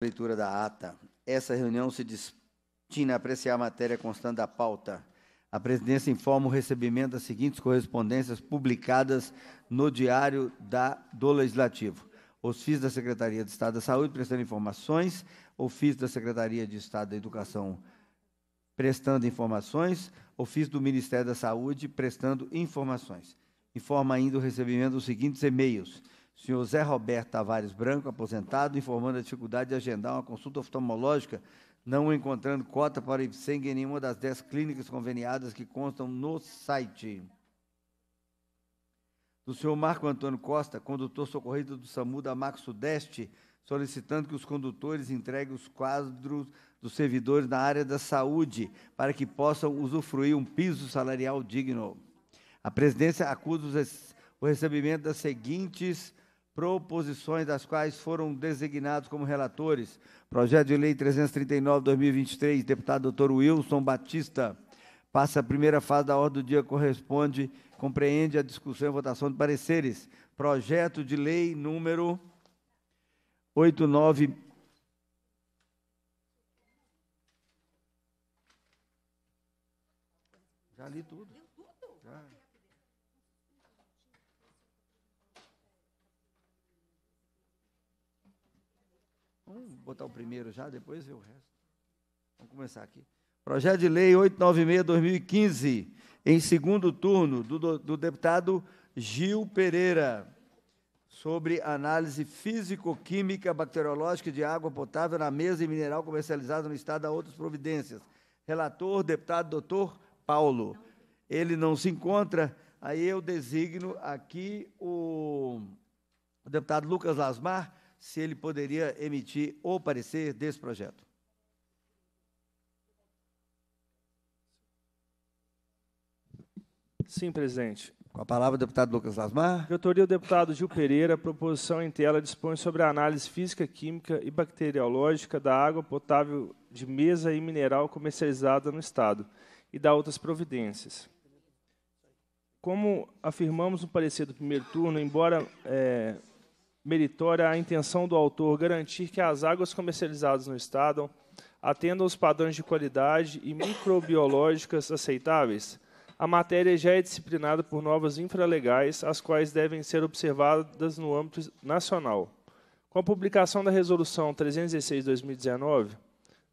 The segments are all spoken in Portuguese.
Leitura da ata. Essa reunião se destina a apreciar a matéria constante da pauta. A presidência informa o recebimento das seguintes correspondências publicadas no Diário da, do Legislativo. Ofício da Secretaria de Estado da Saúde prestando informações, ofício da Secretaria de Estado da Educação prestando informações, ofício do Ministério da Saúde prestando informações. Informa ainda o recebimento dos seguintes e-mails: Senhor Zé Roberto Tavares Branco, aposentado, informando a dificuldade de agendar uma consulta oftalmológica, não encontrando cota para o IPSENG em nenhuma das dez clínicas conveniadas que constam no site. Do senhor Marco Antônio Costa, condutor socorrido do SAMU da Max Sudeste, solicitando que os condutores entreguem os quadros dos servidores na área da saúde para que possam usufruir um piso salarial digno. A presidência acusa o recebimento das seguintes proposições das quais foram designados como relatores. Projeto de Lei 339-2023, deputado doutor Wilson Batista. Passa a primeira fase da ordem do dia, corresponde, compreende a discussão e votação de pareceres. Projeto de Lei número 89. Já li tudo. Vamos botar o primeiro já, depois eu o resto. Vamos começar aqui. Projeto de Lei 896-2015, em segundo turno, do, do deputado Gil Pereira, sobre análise físico-química bacteriológica de água potável na mesa e mineral comercializada no Estado a outras providências. Relator, deputado doutor Paulo. Ele não se encontra, aí eu designo aqui o, o deputado Lucas Lasmar, se ele poderia emitir o parecer desse projeto. Sim, presidente. Com a palavra, deputado Lucas Lasmar. Doutoria, o deputado Gil Pereira, a proposição em tela dispõe sobre a análise física, química e bacteriológica da água potável de mesa e mineral comercializada no Estado e da outras providências. Como afirmamos no parecer do primeiro turno, embora é, meritória a intenção do autor garantir que as águas comercializadas no Estado atendam aos padrões de qualidade e microbiológicas aceitáveis, a matéria já é disciplinada por novas infralegais, as quais devem ser observadas no âmbito nacional. Com a publicação da Resolução 306 2019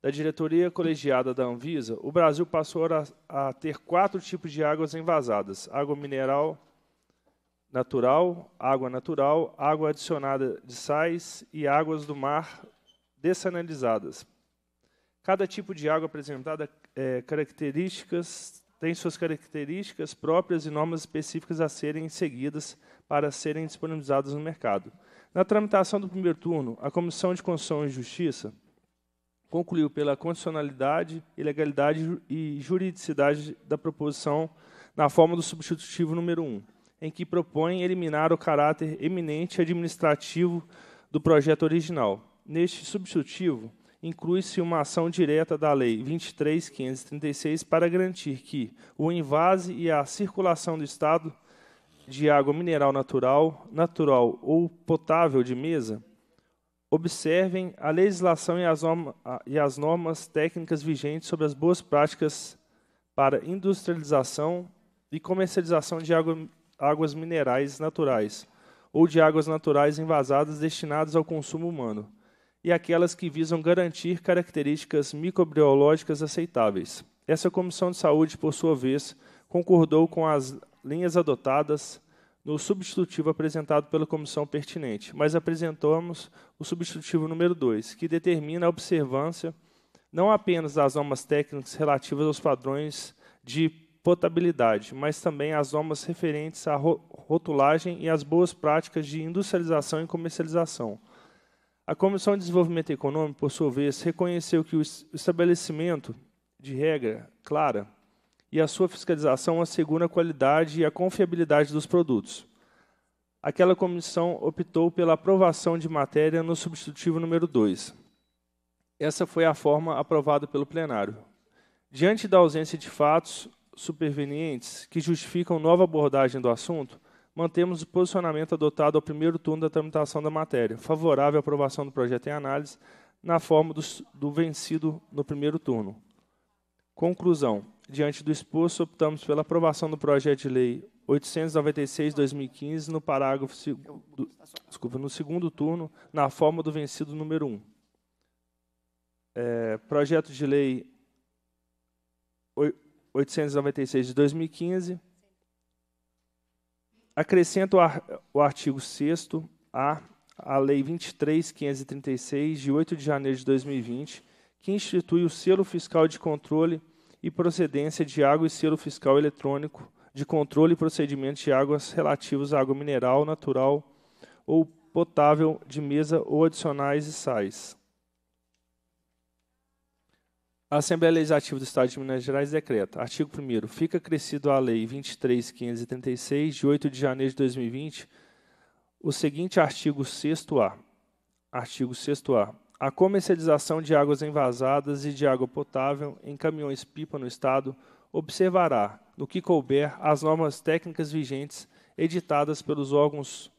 da diretoria colegiada da Anvisa, o Brasil passou a, a ter quatro tipos de águas envasadas: água mineral, natural, água natural, água adicionada de sais e águas do mar dessanalizadas. Cada tipo de água apresentada é, características tem suas características próprias e normas específicas a serem seguidas para serem disponibilizadas no mercado. Na tramitação do primeiro turno, a Comissão de Constituição e Justiça concluiu pela condicionalidade, ilegalidade e juridicidade da proposição na forma do substitutivo número 1 em que propõe eliminar o caráter eminente administrativo do projeto original. Neste substitutivo, inclui-se uma ação direta da Lei 23.536 para garantir que o invase e a circulação do Estado de água mineral natural, natural ou potável de mesa observem a legislação e as, norma, e as normas técnicas vigentes sobre as boas práticas para industrialização e comercialização de água águas minerais naturais, ou de águas naturais envasadas destinadas ao consumo humano, e aquelas que visam garantir características microbiológicas aceitáveis. Essa Comissão de Saúde, por sua vez, concordou com as linhas adotadas no substitutivo apresentado pela comissão pertinente, mas apresentamos o substitutivo número 2, que determina a observância não apenas das normas técnicas relativas aos padrões de potabilidade, mas também as normas referentes à rotulagem e às boas práticas de industrialização e comercialização. A Comissão de Desenvolvimento Econômico, por sua vez, reconheceu que o estabelecimento de regra clara e a sua fiscalização assegura a qualidade e a confiabilidade dos produtos. Aquela comissão optou pela aprovação de matéria no substitutivo número 2. Essa foi a forma aprovada pelo plenário. Diante da ausência de fatos, supervenientes que justificam nova abordagem do assunto, mantemos o posicionamento adotado ao primeiro turno da tramitação da matéria, favorável à aprovação do projeto em análise, na forma do, do vencido no primeiro turno. Conclusão. Diante do exposto, optamos pela aprovação do projeto de lei 896-2015 no parágrafo do, desculpa, no segundo turno, na forma do vencido número 1. É, projeto de lei 896 de 2015, acrescenta o artigo 6 A à Lei 23.536, de 8 de janeiro de 2020, que institui o selo fiscal de controle e procedência de água e selo fiscal eletrônico de controle e procedimento de águas relativos à água mineral, natural ou potável de mesa ou adicionais e sais. A Assembleia Legislativa do Estado de Minas Gerais decreta. Artigo 1 Fica acrescido à Lei 23.536, de 8 de janeiro de 2020, o seguinte artigo 6A. Artigo 6A. A comercialização de águas envasadas e de água potável em caminhões-pipa no Estado observará, no que couber, as normas técnicas vigentes editadas pelos órgãos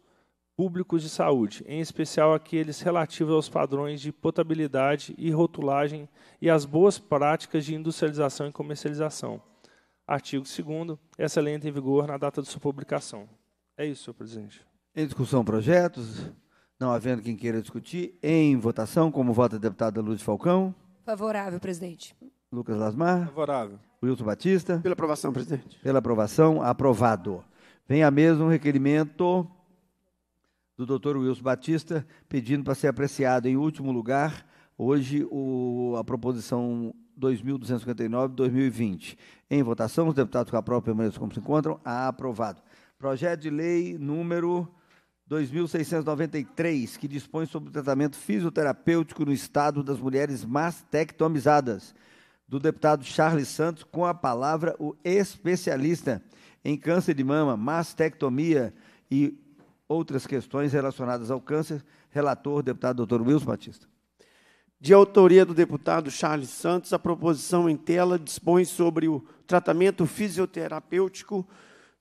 públicos de saúde, em especial aqueles relativos aos padrões de potabilidade e rotulagem e às boas práticas de industrialização e comercialização. Artigo 2 essa lei entra em vigor na data de sua publicação. É isso, senhor presidente. Em discussão, projetos? Não havendo quem queira discutir. Em votação, como vota a deputada Luz Falcão? Favorável, presidente. Lucas Lasmar? Favorável. Wilson Batista? Pela aprovação, presidente. Pela aprovação, aprovado. Vem à mesa um requerimento do Dr. Wilson Batista, pedindo para ser apreciado em último lugar, hoje o, a proposição 2259-2020. Em votação, os deputados com a própria permaneçam como se encontram. Aprovado. Projeto de lei número 2693, que dispõe sobre o tratamento fisioterapêutico no estado das mulheres mastectomizadas, do deputado Charles Santos, com a palavra o especialista em câncer de mama, mastectomia e outras questões relacionadas ao câncer. Relator, deputado Dr. Wilson Batista. De autoria do deputado Charles Santos, a proposição em tela dispõe sobre o tratamento fisioterapêutico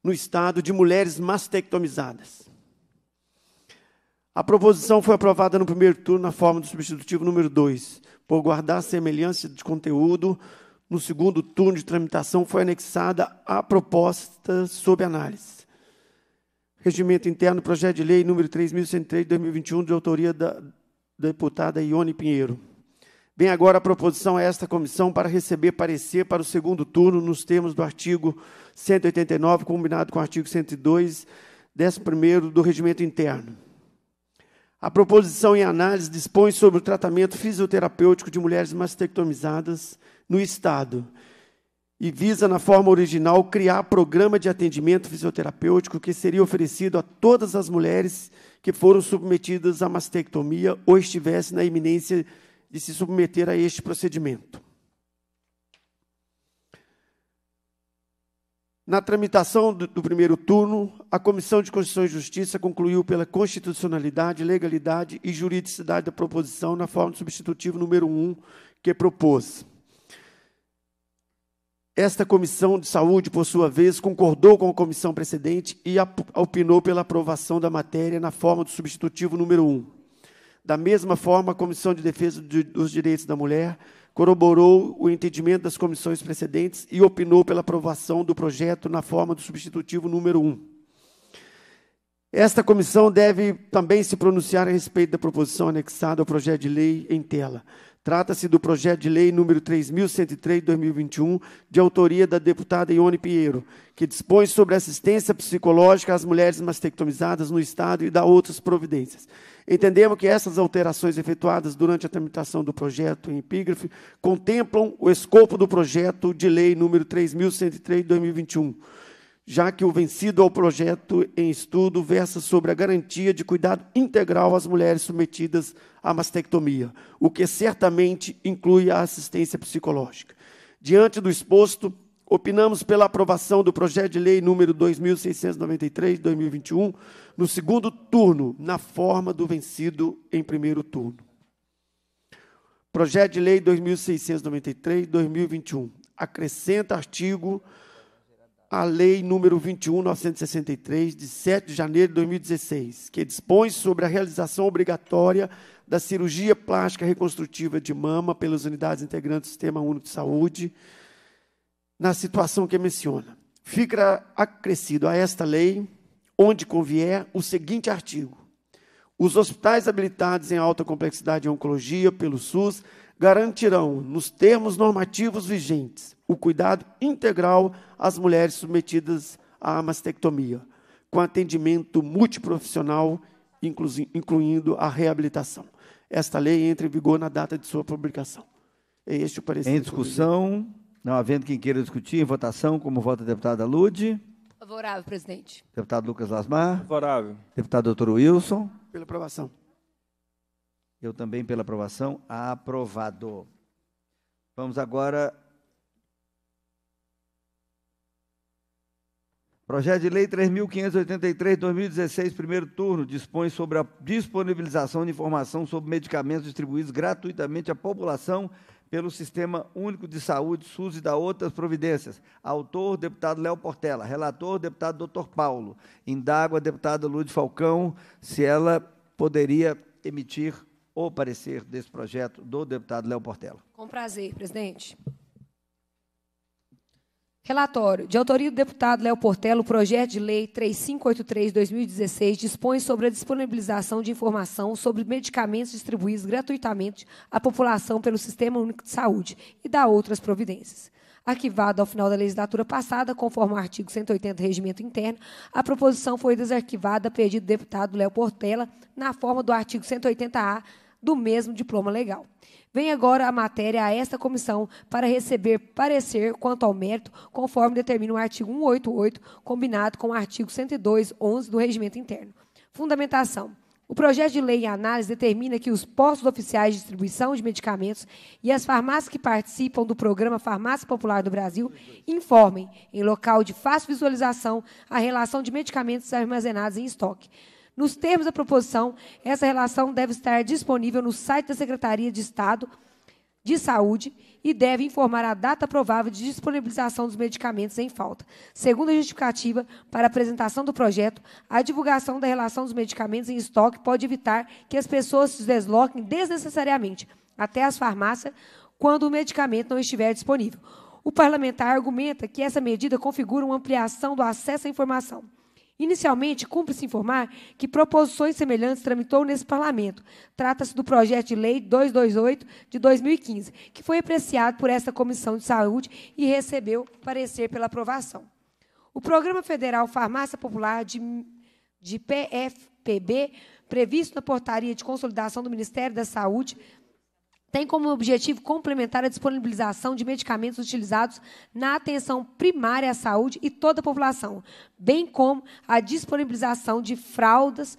no estado de mulheres mastectomizadas. A proposição foi aprovada no primeiro turno na forma do substitutivo número 2, por guardar semelhança de conteúdo. No segundo turno de tramitação foi anexada a proposta sob análise. Regimento Interno, Projeto de Lei número 3.103, de 2021, de autoria da deputada Ione Pinheiro. Bem agora a proposição a esta comissão para receber parecer para o segundo turno nos termos do artigo 189, combinado com o artigo 102, 11 do Regimento Interno. A proposição em análise dispõe sobre o tratamento fisioterapêutico de mulheres mastectomizadas no Estado e visa, na forma original, criar programa de atendimento fisioterapêutico que seria oferecido a todas as mulheres que foram submetidas à mastectomia ou estivessem na iminência de se submeter a este procedimento. Na tramitação do, do primeiro turno, a Comissão de Constituição e Justiça concluiu pela constitucionalidade, legalidade e juridicidade da proposição na forma do substitutivo número 1 um que propôs. Esta comissão de saúde, por sua vez, concordou com a comissão precedente e opinou pela aprovação da matéria na forma do substitutivo número 1. Da mesma forma, a Comissão de Defesa dos Direitos da Mulher corroborou o entendimento das comissões precedentes e opinou pela aprovação do projeto na forma do substitutivo número 1. Esta comissão deve também se pronunciar a respeito da proposição anexada ao projeto de lei em tela, Trata-se do projeto de lei número 3103/2021, de autoria da deputada Ione Pinheiro, que dispõe sobre assistência psicológica às mulheres mastectomizadas no estado e dá outras providências. Entendemos que essas alterações efetuadas durante a tramitação do projeto em epígrafe contemplam o escopo do projeto de lei número 3103/2021 já que o vencido ao projeto em estudo versa sobre a garantia de cuidado integral às mulheres submetidas à mastectomia, o que certamente inclui a assistência psicológica. Diante do exposto, opinamos pela aprovação do projeto de lei número 2693/2021 no segundo turno, na forma do vencido em primeiro turno. Projeto de lei 2693/2021 acrescenta artigo a Lei número 21.963, de 7 de janeiro de 2016, que dispõe sobre a realização obrigatória da cirurgia plástica reconstrutiva de mama pelas unidades integrantes do Sistema Único de Saúde, na situação que menciona. Fica acrescido a esta lei, onde convier, o seguinte artigo. Os hospitais habilitados em alta complexidade em oncologia pelo SUS garantirão, nos termos normativos vigentes, o cuidado integral às mulheres submetidas à mastectomia, com atendimento multiprofissional, incluindo a reabilitação. Esta lei entra em vigor na data de sua publicação. É este o parecer. Em discussão, não havendo quem queira discutir, em votação, como vota a deputada Lude. Favorável, presidente. Deputado Lucas Lasmar. Favorável. Deputado doutor Wilson. Pela aprovação. Eu também pela aprovação. Aprovado. Vamos agora Projeto de Lei 3.583, 2016, primeiro turno, dispõe sobre a disponibilização de informação sobre medicamentos distribuídos gratuitamente à população pelo Sistema Único de Saúde, SUS e da outras providências. Autor, deputado Léo Portela. Relator, deputado Dr. Paulo. Indago a deputada Lúcia Falcão se ela poderia emitir o parecer desse projeto do deputado Léo Portela. Com prazer, presidente. Relatório. De autoria do deputado Léo Portela, o projeto de lei 3583-2016 dispõe sobre a disponibilização de informação sobre medicamentos distribuídos gratuitamente à população pelo Sistema Único de Saúde e dá outras providências. Arquivado ao final da legislatura passada, conforme o artigo 180 do Regimento Interno, a proposição foi desarquivada a pedido do deputado Léo Portela, na forma do artigo 180-A do mesmo diploma legal. Vem agora a matéria a esta comissão para receber parecer quanto ao mérito, conforme determina o artigo 188, combinado com o artigo 102.11 do Regimento Interno. Fundamentação. O projeto de lei em análise determina que os postos oficiais de distribuição de medicamentos e as farmácias que participam do programa Farmácia Popular do Brasil informem, em local de fácil visualização, a relação de medicamentos armazenados em estoque. Nos termos da proposição, essa relação deve estar disponível no site da Secretaria de Estado de Saúde e deve informar a data provável de disponibilização dos medicamentos em falta. Segundo a justificativa para a apresentação do projeto, a divulgação da relação dos medicamentos em estoque pode evitar que as pessoas se desloquem desnecessariamente até as farmácias quando o medicamento não estiver disponível. O parlamentar argumenta que essa medida configura uma ampliação do acesso à informação. Inicialmente, cumpre-se informar que proposições semelhantes tramitou nesse parlamento. Trata-se do projeto de lei 228 de 2015, que foi apreciado por esta comissão de saúde e recebeu parecer pela aprovação. O Programa Federal Farmácia Popular de, de PFPB, previsto na portaria de consolidação do Ministério da Saúde tem como objetivo complementar a disponibilização de medicamentos utilizados na atenção primária à saúde e toda a população, bem como a disponibilização de fraldas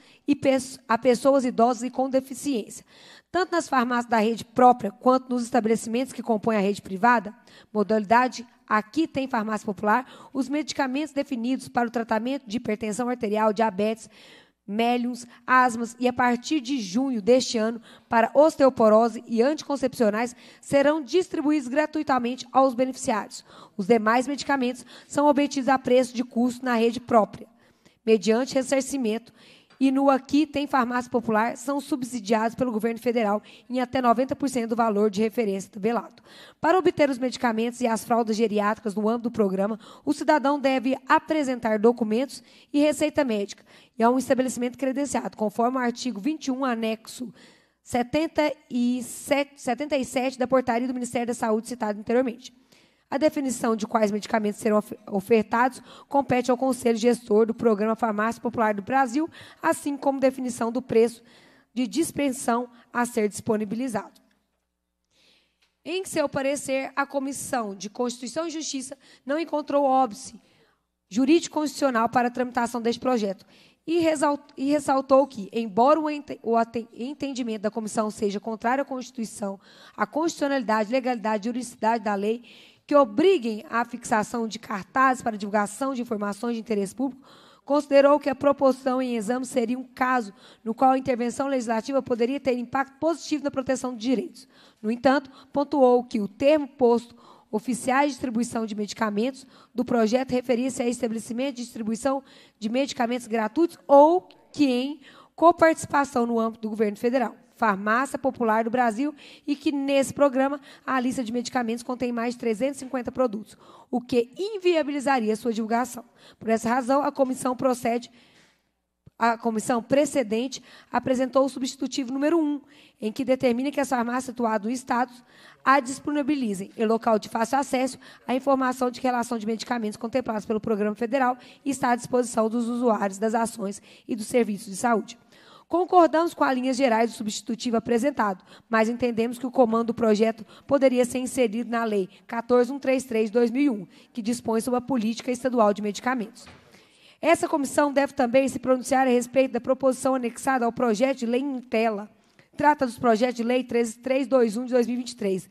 a pessoas idosas e com deficiência. Tanto nas farmácias da rede própria quanto nos estabelecimentos que compõem a rede privada, modalidade aqui tem farmácia popular, os medicamentos definidos para o tratamento de hipertensão arterial, diabetes, mélions, asmas e, a partir de junho deste ano, para osteoporose e anticoncepcionais serão distribuídos gratuitamente aos beneficiários. Os demais medicamentos são obtidos a preço de custo na rede própria, mediante ressarcimento e no Aqui Tem Farmácia Popular são subsidiados pelo governo federal em até 90% do valor de referência do velado. Para obter os medicamentos e as fraldas geriátricas no âmbito do programa, o cidadão deve apresentar documentos e receita médica e a é um estabelecimento credenciado, conforme o artigo 21, anexo 77, 77 da portaria do Ministério da Saúde citado anteriormente. A definição de quais medicamentos serão ofertados compete ao Conselho Gestor do Programa Farmácia Popular do Brasil, assim como definição do preço de dispensão a ser disponibilizado. Em seu parecer, a Comissão de Constituição e Justiça não encontrou óbice jurídico constitucional para a tramitação deste projeto e, ressaltou que, embora o, o entendimento da comissão seja contrário à Constituição, à constitucionalidade, legalidade e juridicidade da lei, que obriguem à fixação de cartazes para divulgação de informações de interesse público, considerou que a proporção em exame seria um caso no qual a intervenção legislativa poderia ter impacto positivo na proteção de direitos. No entanto, pontuou que o termo posto oficiais de distribuição de medicamentos do projeto referia-se a estabelecimento de distribuição de medicamentos gratuitos ou que em coparticipação no âmbito do governo federal farmácia popular do Brasil e que, nesse programa, a lista de medicamentos contém mais de 350 produtos, o que inviabilizaria sua divulgação. Por essa razão, a comissão procede. A comissão precedente apresentou o substitutivo número 1, em que determina que as farmácias situadas no Estado a disponibilizem, em local de fácil acesso, a informação de que relação de medicamentos contemplados pelo Programa Federal está à disposição dos usuários das ações e dos serviços de saúde. Concordamos com as linhas gerais do substitutivo apresentado, mas entendemos que o comando do projeto poderia ser inserido na Lei 14133/2001, que dispõe sobre a política estadual de medicamentos. Essa comissão deve também se pronunciar a respeito da proposição anexada ao projeto de lei em tela. Trata dos projetos de lei 3321 de 2023,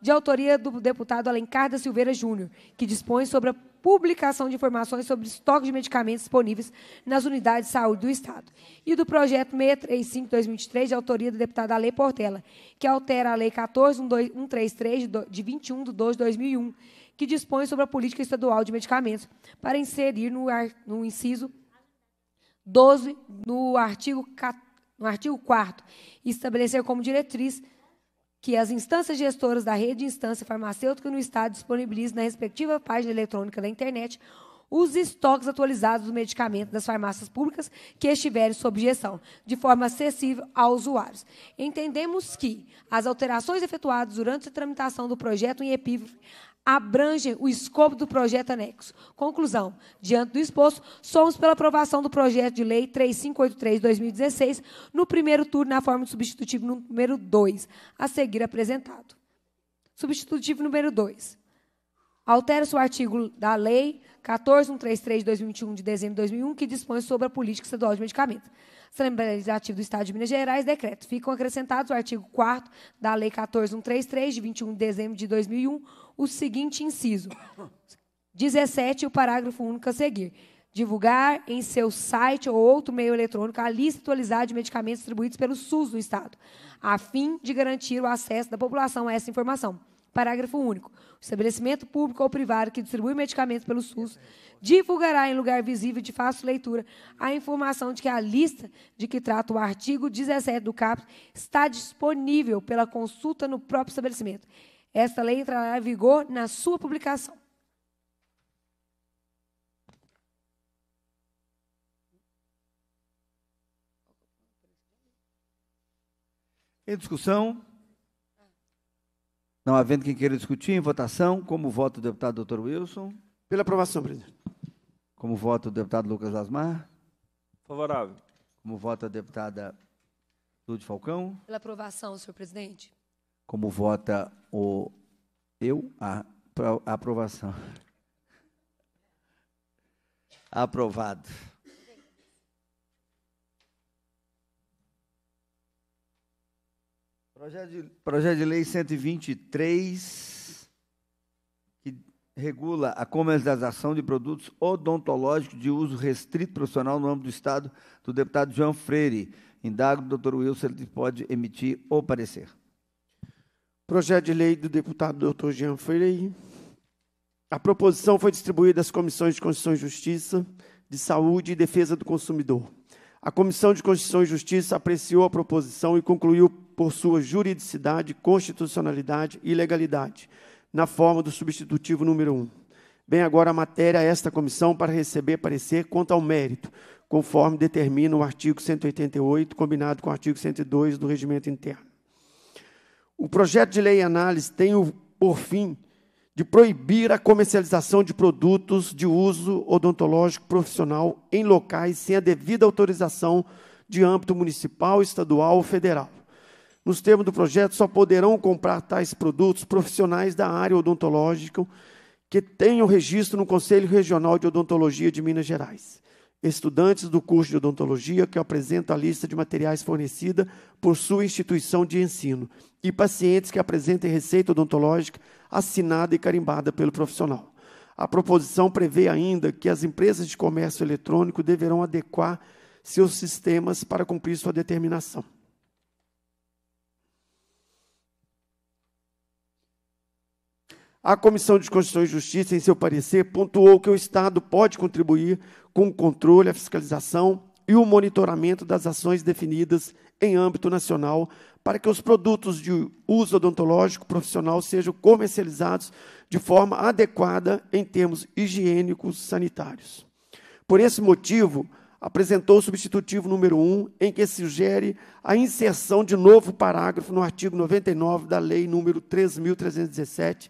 de autoria do deputado Alencar da Silveira Júnior, que dispõe sobre a publicação de informações sobre estoque de medicamentos disponíveis nas unidades de saúde do Estado. E do projeto 635-2023, de autoria do deputado Ale Portela, que altera a Lei 14133, de 21 de 12 de 2001, que dispõe sobre a política estadual de medicamentos, para inserir no, ar, no inciso 12, no artigo, no artigo 4 e estabelecer como diretriz que as instâncias gestoras da rede de instância farmacêutica no Estado disponibilizem na respectiva página eletrônica da internet os estoques atualizados do medicamento das farmácias públicas que estiverem sob gestão, de forma acessível aos usuários. Entendemos que as alterações efetuadas durante a tramitação do projeto em epígrafe abrangem o escopo do projeto anexo. Conclusão: diante do exposto, somos pela aprovação do projeto de lei 3583-2016, no primeiro turno, na forma de substitutivo número 2, a seguir apresentado. Substitutivo número 2. Altera-se o artigo da Lei 14133 de 2021, de dezembro de 2001, que dispõe sobre a política estadual de medicamentos. Assembleia Legislativa do Estado de Minas Gerais, decreto. Ficam acrescentados o artigo 4 da Lei 14133, de 21 de dezembro de 2001, o seguinte inciso. 17, o parágrafo único a seguir. Divulgar em seu site ou outro meio eletrônico a lista atualizada de medicamentos distribuídos pelo SUS do Estado, a fim de garantir o acesso da população a essa informação. Parágrafo único. O estabelecimento público ou privado que distribui medicamentos pelo SUS divulgará em lugar visível de fácil leitura a informação de que a lista de que trata o artigo 17 do CAPS está disponível pela consulta no próprio estabelecimento. Esta lei entrará em vigor na sua publicação. Em discussão? Não havendo quem queira discutir, em votação, como voto o deputado Dr. Wilson? Pela aprovação, presidente. Como voto o deputado Lucas Lasmar? Favorável. Como vota a deputada Lúcia Falcão? Pela aprovação, senhor presidente como vota o eu, a, a aprovação. Aprovado. Projeto de, projeto de Lei 123, que regula a comercialização de produtos odontológicos de uso restrito profissional no âmbito do Estado, do deputado João Freire. Indago doutor Wilson se ele pode emitir o parecer. Projeto de lei do deputado Dr. Jean Freire. A proposição foi distribuída às comissões de Constituição e Justiça, de Saúde e Defesa do Consumidor. A Comissão de Constituição e Justiça apreciou a proposição e concluiu por sua juridicidade, constitucionalidade e legalidade, na forma do substitutivo número 1. Bem agora a matéria a esta comissão para receber parecer quanto ao mérito, conforme determina o artigo 188, combinado com o artigo 102 do regimento interno. O projeto de lei e análise tem o, por fim de proibir a comercialização de produtos de uso odontológico profissional em locais sem a devida autorização de âmbito municipal, estadual ou federal. Nos termos do projeto, só poderão comprar tais produtos profissionais da área odontológica que tenham registro no Conselho Regional de Odontologia de Minas Gerais estudantes do curso de odontologia que apresenta a lista de materiais fornecida por sua instituição de ensino e pacientes que apresentem receita odontológica assinada e carimbada pelo profissional. A proposição prevê ainda que as empresas de comércio eletrônico deverão adequar seus sistemas para cumprir sua determinação. A Comissão de Constituição e Justiça, em seu parecer, pontuou que o Estado pode contribuir com o controle, a fiscalização e o monitoramento das ações definidas em âmbito nacional para que os produtos de uso odontológico profissional sejam comercializados de forma adequada em termos higiênicos sanitários. Por esse motivo, apresentou o substitutivo número 1, em que sugere a inserção de novo parágrafo no artigo 99 da Lei número 3.317,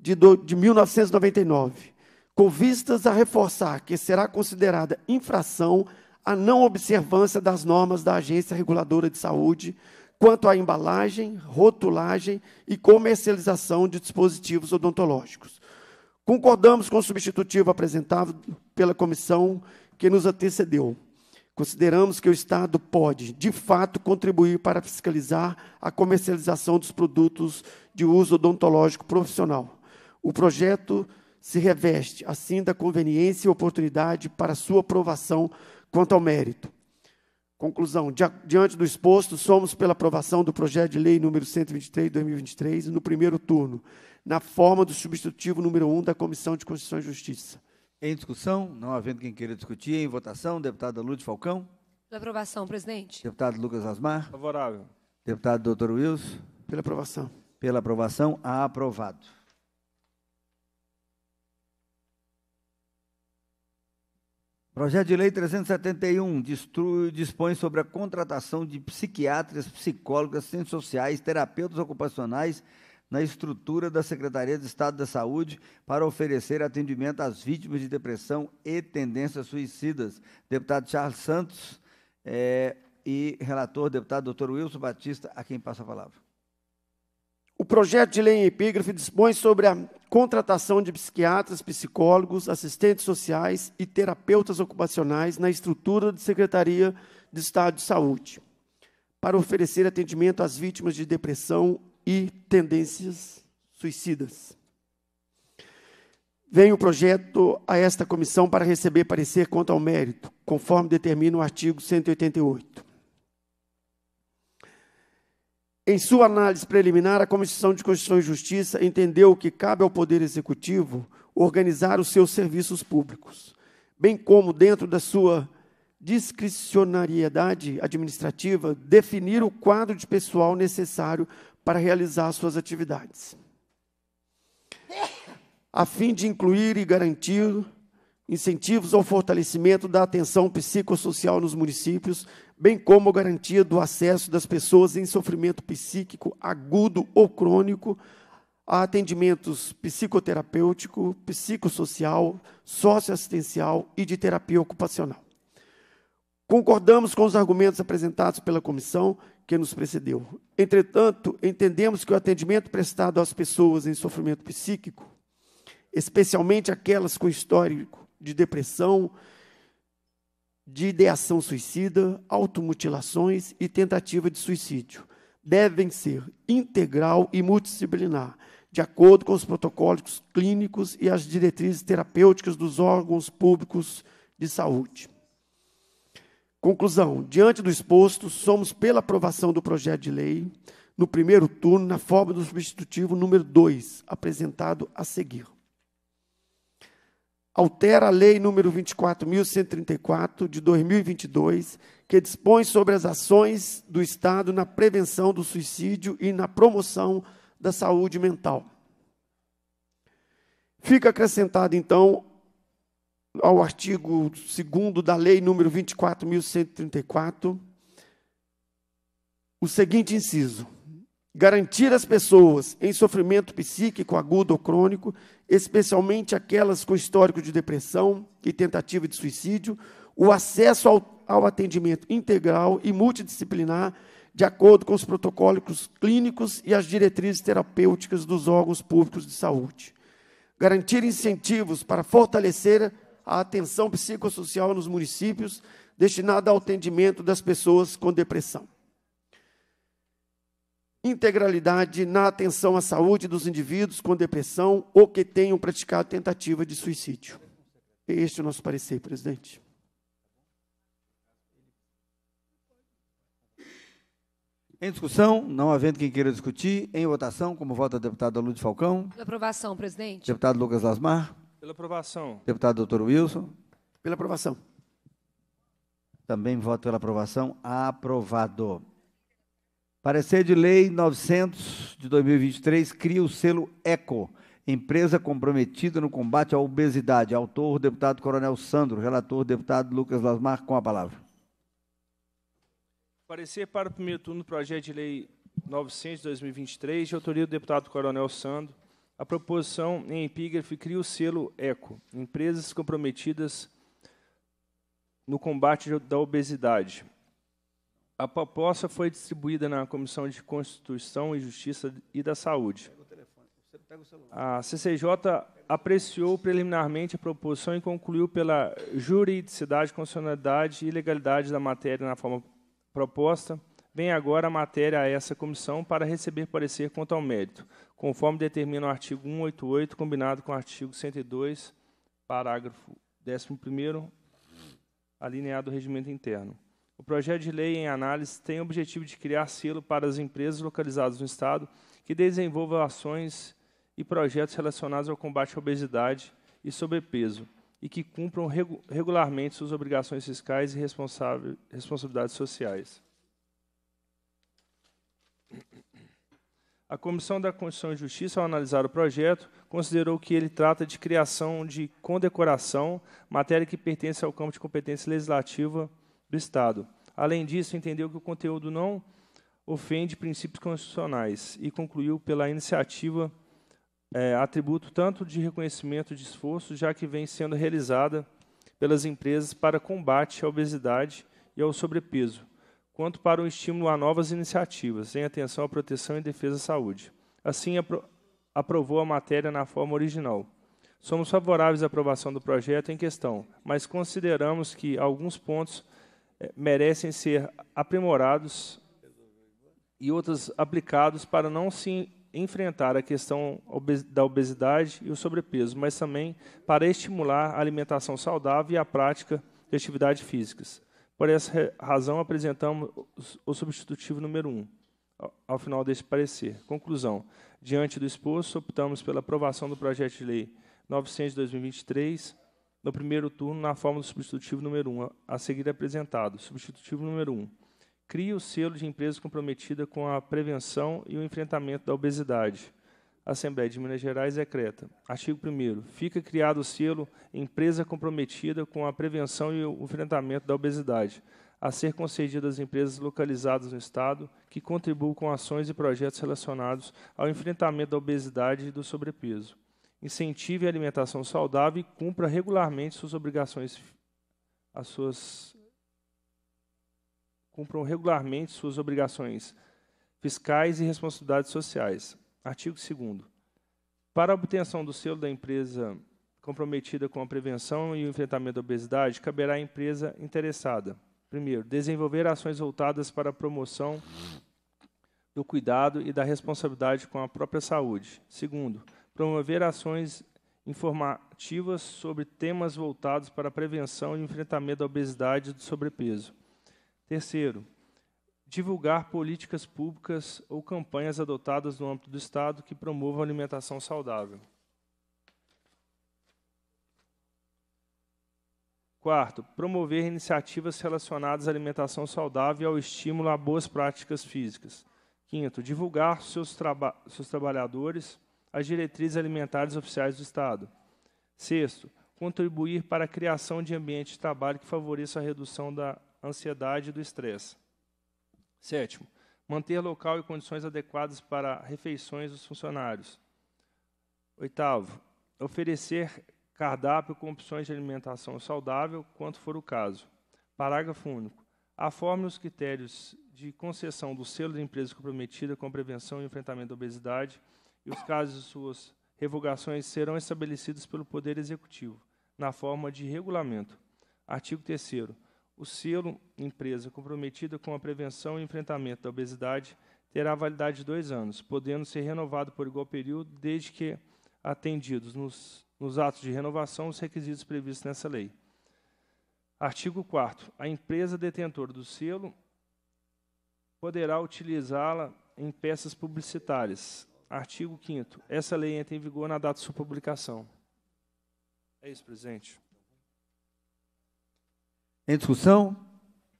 de, de 1999, com vistas a reforçar que será considerada infração a não observância das normas da Agência Reguladora de Saúde quanto à embalagem, rotulagem e comercialização de dispositivos odontológicos. Concordamos com o substitutivo apresentado pela comissão que nos antecedeu. Consideramos que o Estado pode, de fato, contribuir para fiscalizar a comercialização dos produtos de uso odontológico profissional. O projeto se reveste assim da conveniência e oportunidade para sua aprovação quanto ao mérito. Conclusão: diante do exposto, somos pela aprovação do projeto de lei número 123 2023 no primeiro turno, na forma do substitutivo número 1 da Comissão de Constituição e Justiça. Em discussão, não havendo quem queira discutir, em votação, deputada Lúcia Falcão. Pela aprovação, presidente. Deputado Lucas Asmar. Favorável. Deputado doutor Wilson. Pela aprovação. Pela aprovação, aprovado. Projeto de Lei 371 dispõe sobre a contratação de psiquiatras, psicólogas, ciências sociais, terapeutas ocupacionais na estrutura da Secretaria de Estado da Saúde para oferecer atendimento às vítimas de depressão e tendências suicidas. Deputado Charles Santos é, e relator, deputado Dr. Wilson Batista, a quem passa a palavra. O projeto de lei em epígrafe dispõe sobre a contratação de psiquiatras, psicólogos, assistentes sociais e terapeutas ocupacionais na estrutura de Secretaria de Estado de Saúde, para oferecer atendimento às vítimas de depressão e tendências suicidas. Vem o projeto a esta comissão para receber parecer quanto ao mérito, conforme determina o artigo 188. Em sua análise preliminar, a Comissão de Constituição e Justiça entendeu que cabe ao Poder Executivo organizar os seus serviços públicos, bem como, dentro da sua discricionariedade administrativa, definir o quadro de pessoal necessário para realizar suas atividades, a fim de incluir e garantir incentivos ao fortalecimento da atenção psicossocial nos municípios, bem como a garantia do acesso das pessoas em sofrimento psíquico agudo ou crônico a atendimentos psicoterapêutico, psicossocial, socioassistencial e de terapia ocupacional. Concordamos com os argumentos apresentados pela comissão que nos precedeu. Entretanto, entendemos que o atendimento prestado às pessoas em sofrimento psíquico, especialmente aquelas com histórico de depressão, de ideação suicida, automutilações e tentativa de suicídio devem ser integral e multidisciplinar, de acordo com os protocolos clínicos e as diretrizes terapêuticas dos órgãos públicos de saúde. Conclusão: diante do exposto, somos pela aprovação do projeto de lei, no primeiro turno, na forma do substitutivo número 2, apresentado a seguir altera a lei número 24134 de 2022, que dispõe sobre as ações do Estado na prevenção do suicídio e na promoção da saúde mental. Fica acrescentado então ao artigo 2 da lei número 24134 o seguinte inciso: garantir às pessoas em sofrimento psíquico agudo ou crônico, especialmente aquelas com histórico de depressão e tentativa de suicídio, o acesso ao, ao atendimento integral e multidisciplinar, de acordo com os protocolos clínicos e as diretrizes terapêuticas dos órgãos públicos de saúde. Garantir incentivos para fortalecer a atenção psicossocial nos municípios, destinada ao atendimento das pessoas com depressão integralidade na atenção à saúde dos indivíduos com depressão ou que tenham praticado tentativa de suicídio. É este é o nosso parecer, presidente. Em discussão, não havendo quem queira discutir, em votação, como vota a deputada Lúcia Falcão. Pela aprovação, presidente. Deputado Lucas Lasmar. Pela aprovação. Deputado doutor Wilson. Pela aprovação. Também voto pela aprovação. Aprovado. Parecer de Lei 900 de 2023 cria o selo ECO, empresa comprometida no combate à obesidade. Autor, deputado Coronel Sandro. Relator, deputado Lucas Lasmar, com a palavra. Parecer para o primeiro turno do projeto de lei 900 de 2023, de autoria do deputado Coronel Sandro. A proposição em epígrafe cria o selo ECO, empresas comprometidas no combate da obesidade. A proposta foi distribuída na Comissão de Constituição e Justiça e da Saúde. A CCJ apreciou preliminarmente a proposição e concluiu pela juridicidade, constitucionalidade e legalidade da matéria na forma proposta. Vem agora a matéria a essa comissão para receber parecer quanto ao mérito, conforme determina o artigo 188, combinado com o artigo 102, parágrafo 11º, alineado ao regimento interno. O projeto de lei em análise tem o objetivo de criar selo para as empresas localizadas no Estado que desenvolvam ações e projetos relacionados ao combate à obesidade e sobrepeso e que cumpram regu regularmente suas obrigações fiscais e responsabilidades sociais. A Comissão da Constituição e Justiça, ao analisar o projeto, considerou que ele trata de criação de condecoração, matéria que pertence ao campo de competência legislativa do Estado. Além disso, entendeu que o conteúdo não ofende princípios constitucionais e concluiu pela iniciativa é, atributo tanto de reconhecimento de esforço, já que vem sendo realizada pelas empresas para combate à obesidade e ao sobrepeso, quanto para o estímulo a novas iniciativas em atenção à proteção e defesa da saúde. Assim, aprovou a matéria na forma original. Somos favoráveis à aprovação do projeto em questão, mas consideramos que alguns pontos é, merecem ser aprimorados e outros aplicados para não se enfrentar a questão da obesidade e o sobrepeso, mas também para estimular a alimentação saudável e a prática de atividades físicas. Por essa razão, apresentamos o substitutivo número 1 um, ao final deste parecer. Conclusão. Diante do exposto, optamos pela aprovação do projeto de lei 900 de 2023, no primeiro turno na forma do substitutivo número 1, a seguir apresentado. Substitutivo número 1. Cria o selo de empresa comprometida com a prevenção e o enfrentamento da obesidade. Assembleia de Minas Gerais decreta. Artigo 1 Fica criado o selo Empresa comprometida com a prevenção e o enfrentamento da obesidade, a ser concedido às empresas localizadas no Estado que contribuam com ações e projetos relacionados ao enfrentamento da obesidade e do sobrepeso incentive a alimentação saudável e cumpra regularmente suas obrigações as suas cumpram regularmente suas obrigações fiscais e responsabilidades sociais. Artigo 2 Para a obtenção do selo da empresa comprometida com a prevenção e o enfrentamento da obesidade, caberá à empresa interessada: primeiro, desenvolver ações voltadas para a promoção do cuidado e da responsabilidade com a própria saúde. Segundo, promover ações informativas sobre temas voltados para a prevenção e enfrentamento da obesidade e do sobrepeso. Terceiro, divulgar políticas públicas ou campanhas adotadas no âmbito do Estado que promovam alimentação saudável. Quarto, promover iniciativas relacionadas à alimentação saudável e ao estímulo a boas práticas físicas. Quinto, divulgar seus, traba seus trabalhadores as diretrizes alimentares oficiais do Estado. Sexto, contribuir para a criação de ambiente de trabalho que favoreça a redução da ansiedade e do estresse. Sétimo, manter local e condições adequadas para refeições dos funcionários. Oitavo, oferecer cardápio com opções de alimentação saudável, quanto for o caso. Parágrafo único. A forma e os critérios de concessão do selo de empresa comprometida com a prevenção e enfrentamento da obesidade e os casos de suas revogações serão estabelecidos pelo Poder Executivo, na forma de regulamento. Artigo 3. O selo empresa comprometida com a prevenção e enfrentamento da obesidade terá validade de dois anos, podendo ser renovado por igual período, desde que atendidos nos, nos atos de renovação os requisitos previstos nessa lei. Artigo 4. A empresa detentora do selo poderá utilizá-la em peças publicitárias, Artigo 5 Essa lei entra em vigor na data de sua publicação. É isso, presidente. Em discussão?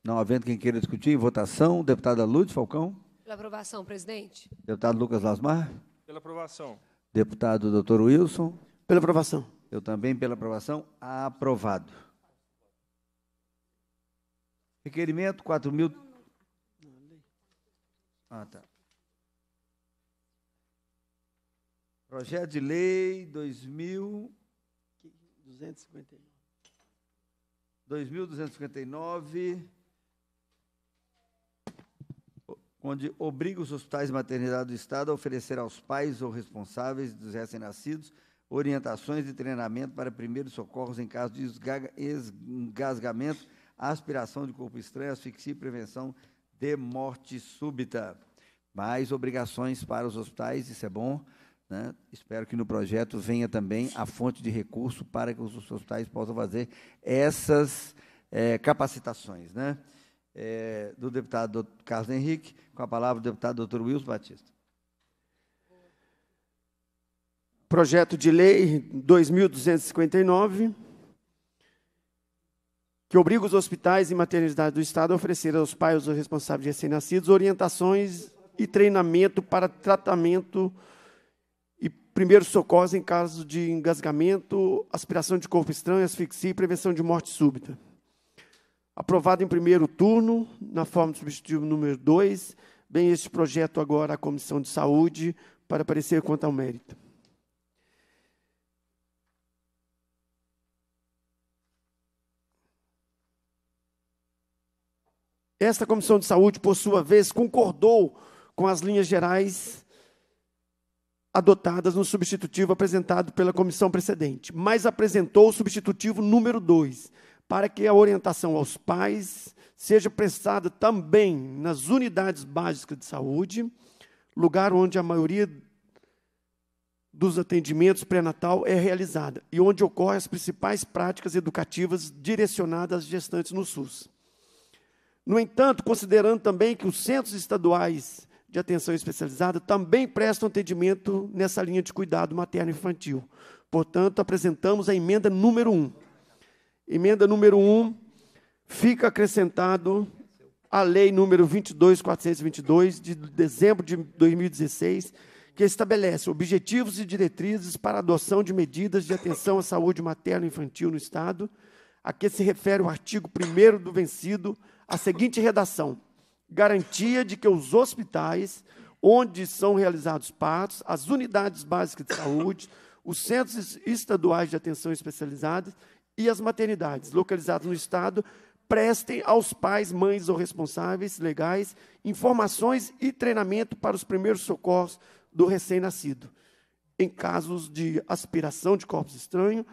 Não havendo quem queira discutir, votação, deputada Lúcia Falcão. Pela aprovação, presidente. Deputado Lucas Lasmar. Pela aprovação. Deputado doutor Wilson. Pela aprovação. Eu também pela aprovação. Aprovado. Requerimento 4.000. Ah, tá. Projeto de lei 2259. onde obriga os hospitais de maternidade do Estado a oferecer aos pais ou responsáveis dos recém-nascidos orientações e treinamento para primeiros socorros em caso de engasgamento, aspiração de corpo estranho, asfixia e prevenção de morte súbita. Mais obrigações para os hospitais, isso é bom. Né? Espero que no projeto venha também a fonte de recurso para que os hospitais possam fazer essas é, capacitações. Né? É, do deputado Carlos Henrique, com a palavra o deputado Dr Wilson Batista. Projeto de lei 2259, que obriga os hospitais e maternidades do Estado a oferecer aos pais ou responsáveis de recém-nascidos orientações e treinamento para tratamento e primeiros socorros em caso de engasgamento, aspiração de corpo estranho, asfixia e prevenção de morte súbita. Aprovado em primeiro turno, na forma do substitutivo número 2, vem este projeto agora à Comissão de Saúde para parecer quanto ao mérito. Esta Comissão de Saúde, por sua vez, concordou com as linhas gerais adotadas no substitutivo apresentado pela comissão precedente, mas apresentou o substitutivo número 2, para que a orientação aos pais seja prestada também nas unidades básicas de saúde, lugar onde a maioria dos atendimentos pré-natal é realizada e onde ocorrem as principais práticas educativas direcionadas às gestantes no SUS. No entanto, considerando também que os centros estaduais de atenção especializada também prestam atendimento nessa linha de cuidado materno-infantil. Portanto, apresentamos a emenda número 1. Emenda número 1 fica acrescentado à lei número 22422 de dezembro de 2016, que estabelece objetivos e diretrizes para a adoção de medidas de atenção à saúde materno-infantil no estado, a que se refere o artigo 1 do vencido, a seguinte redação: garantia de que os hospitais onde são realizados partos, as unidades básicas de saúde, os centros estaduais de atenção especializada e as maternidades localizadas no estado prestem aos pais, mães ou responsáveis legais informações e treinamento para os primeiros socorros do recém-nascido, em casos de aspiração de corpos estranhos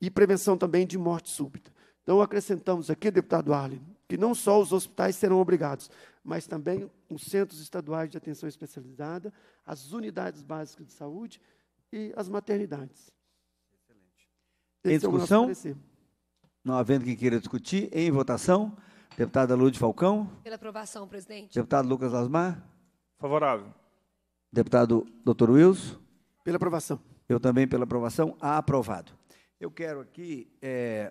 e prevenção também de morte súbita. Então, acrescentamos aqui, deputado Arlen, que não só os hospitais serão obrigados, mas também os centros estaduais de atenção especializada, as unidades básicas de saúde e as maternidades. Excelente. Tem é discussão? É não havendo quem queira discutir, em votação. Deputada Lúcia Falcão. Pela aprovação, presidente. Deputado Lucas Lasmar. Favorável. Deputado Dr. Wilson. Pela aprovação. Eu também pela aprovação. Aprovado. Eu quero aqui é,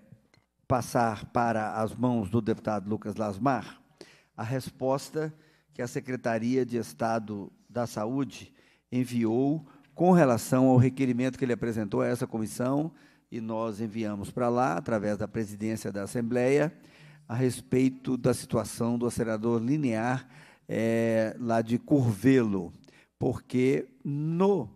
passar para as mãos do deputado Lucas Lasmar a resposta que a Secretaria de Estado da Saúde enviou com relação ao requerimento que ele apresentou a essa comissão e nós enviamos para lá, através da presidência da Assembleia, a respeito da situação do acelerador linear é, lá de Curvelo, porque no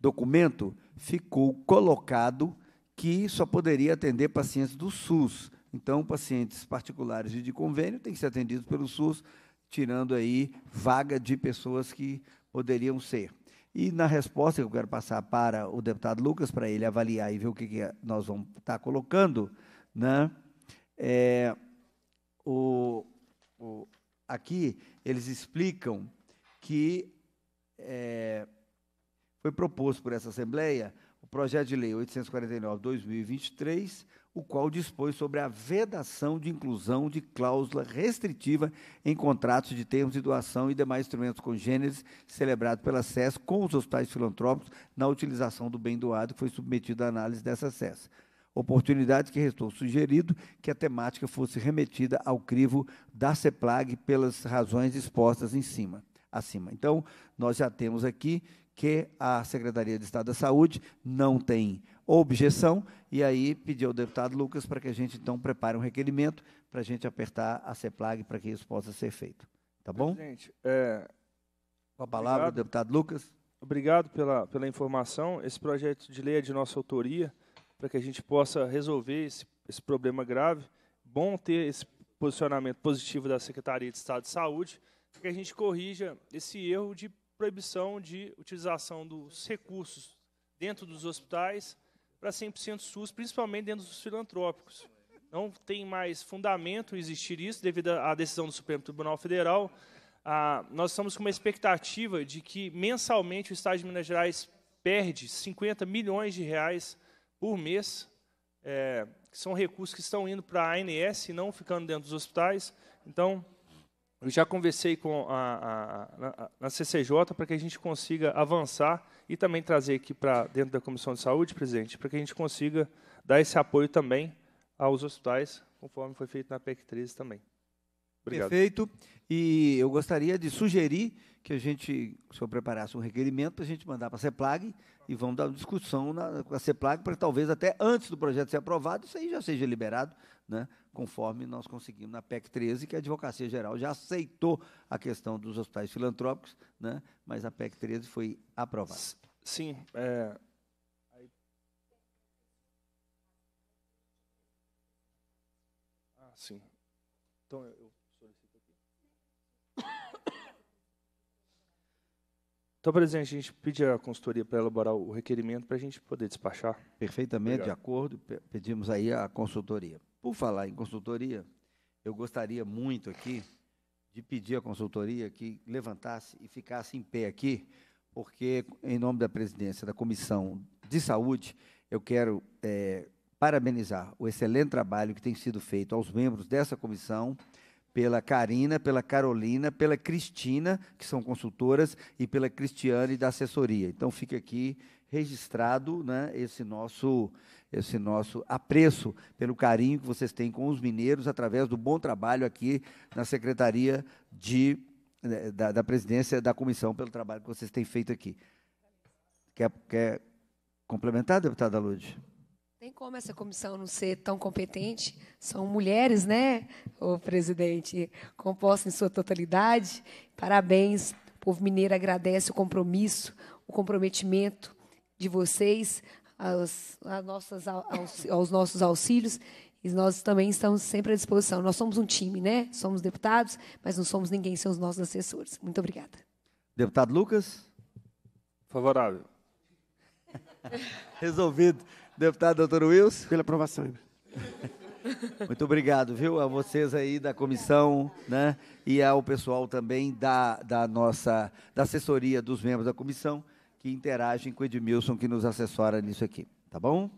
documento ficou colocado que só poderia atender pacientes do SUS. Então, pacientes particulares e de convênio têm que ser atendidos pelo SUS, tirando aí vaga de pessoas que poderiam ser. E na resposta que eu quero passar para o deputado Lucas, para ele avaliar e ver o que, que nós vamos estar colocando, né? É, o, o, aqui eles explicam que é, foi proposto por essa Assembleia o projeto de lei 849/2023, o qual dispõe sobre a vedação de inclusão de cláusula restritiva em contratos de termos de doação e demais instrumentos congêneres celebrado pela SES com os hospitais filantrópicos na utilização do bem doado que foi submetido à análise dessa SES oportunidade que restou sugerido que a temática fosse remetida ao crivo da CEPLAG pelas razões expostas em cima, acima. Então, nós já temos aqui que a Secretaria de Estado da Saúde não tem objeção, e aí pediu ao deputado Lucas para que a gente então prepare um requerimento para a gente apertar a CEPLAG para que isso possa ser feito. Tá bom? Gente, é... Com a palavra, obrigado, deputado Lucas. Obrigado pela, pela informação. Esse projeto de lei é de nossa autoria, para que a gente possa resolver esse, esse problema grave. Bom ter esse posicionamento positivo da Secretaria de Estado de Saúde, para que a gente corrija esse erro de proibição de utilização dos recursos dentro dos hospitais para 100% SUS, principalmente dentro dos filantrópicos. Não tem mais fundamento existir isso devido à decisão do Supremo Tribunal Federal. Ah, nós estamos com uma expectativa de que mensalmente o Estado de Minas Gerais perde 50 milhões de reais por mês, é, que são recursos que estão indo para a ANS e não ficando dentro dos hospitais. Então, eu já conversei com a, a, a, a CCJ para que a gente consiga avançar e também trazer aqui para dentro da Comissão de Saúde, presidente, para que a gente consiga dar esse apoio também aos hospitais, conforme foi feito na PEC 13 também. Obrigado. Perfeito. E eu gostaria de sugerir que a gente, o senhor preparasse um requerimento para a gente mandar para a CEPLAG e vamos dar uma discussão na, com a CEPLAG para talvez até antes do projeto ser aprovado, isso aí já seja liberado, né, conforme nós conseguimos na PEC 13, que a Advocacia Geral já aceitou a questão dos hospitais filantrópicos, né, mas a PEC 13 foi aprovada. Sim. É... Ah, sim. Então, eu Então, Presidente, a gente pediu à consultoria para elaborar o requerimento para a gente poder despachar. Perfeitamente, Obrigado. de acordo. Pedimos aí a consultoria. Por falar em consultoria, eu gostaria muito aqui de pedir à consultoria que levantasse e ficasse em pé aqui, porque, em nome da presidência da Comissão de Saúde, eu quero é, parabenizar o excelente trabalho que tem sido feito aos membros dessa comissão pela Karina, pela Carolina, pela Cristina, que são consultoras, e pela Cristiane da assessoria. Então fica aqui registrado né, esse, nosso, esse nosso apreço pelo carinho que vocês têm com os mineiros através do bom trabalho aqui na Secretaria de, né, da, da Presidência da Comissão, pelo trabalho que vocês têm feito aqui. Quer, quer complementar, deputada Lude? Tem como essa comissão não ser tão competente? São mulheres, né, o presidente, composta em sua totalidade. Parabéns, o povo mineiro agradece o compromisso, o comprometimento de vocês aos, aos, aos nossos auxílios e nós também estamos sempre à disposição. Nós somos um time, né? Somos deputados, mas não somos ninguém sem os nossos assessores. Muito obrigada. Deputado Lucas? Favorável. Resolvido. Deputado doutor Wilson. Pela aprovação, Muito obrigado, viu, a vocês aí da comissão, né, e ao pessoal também da, da nossa, da assessoria dos membros da comissão, que interagem com o Edmilson, que nos assessora nisso aqui, tá bom?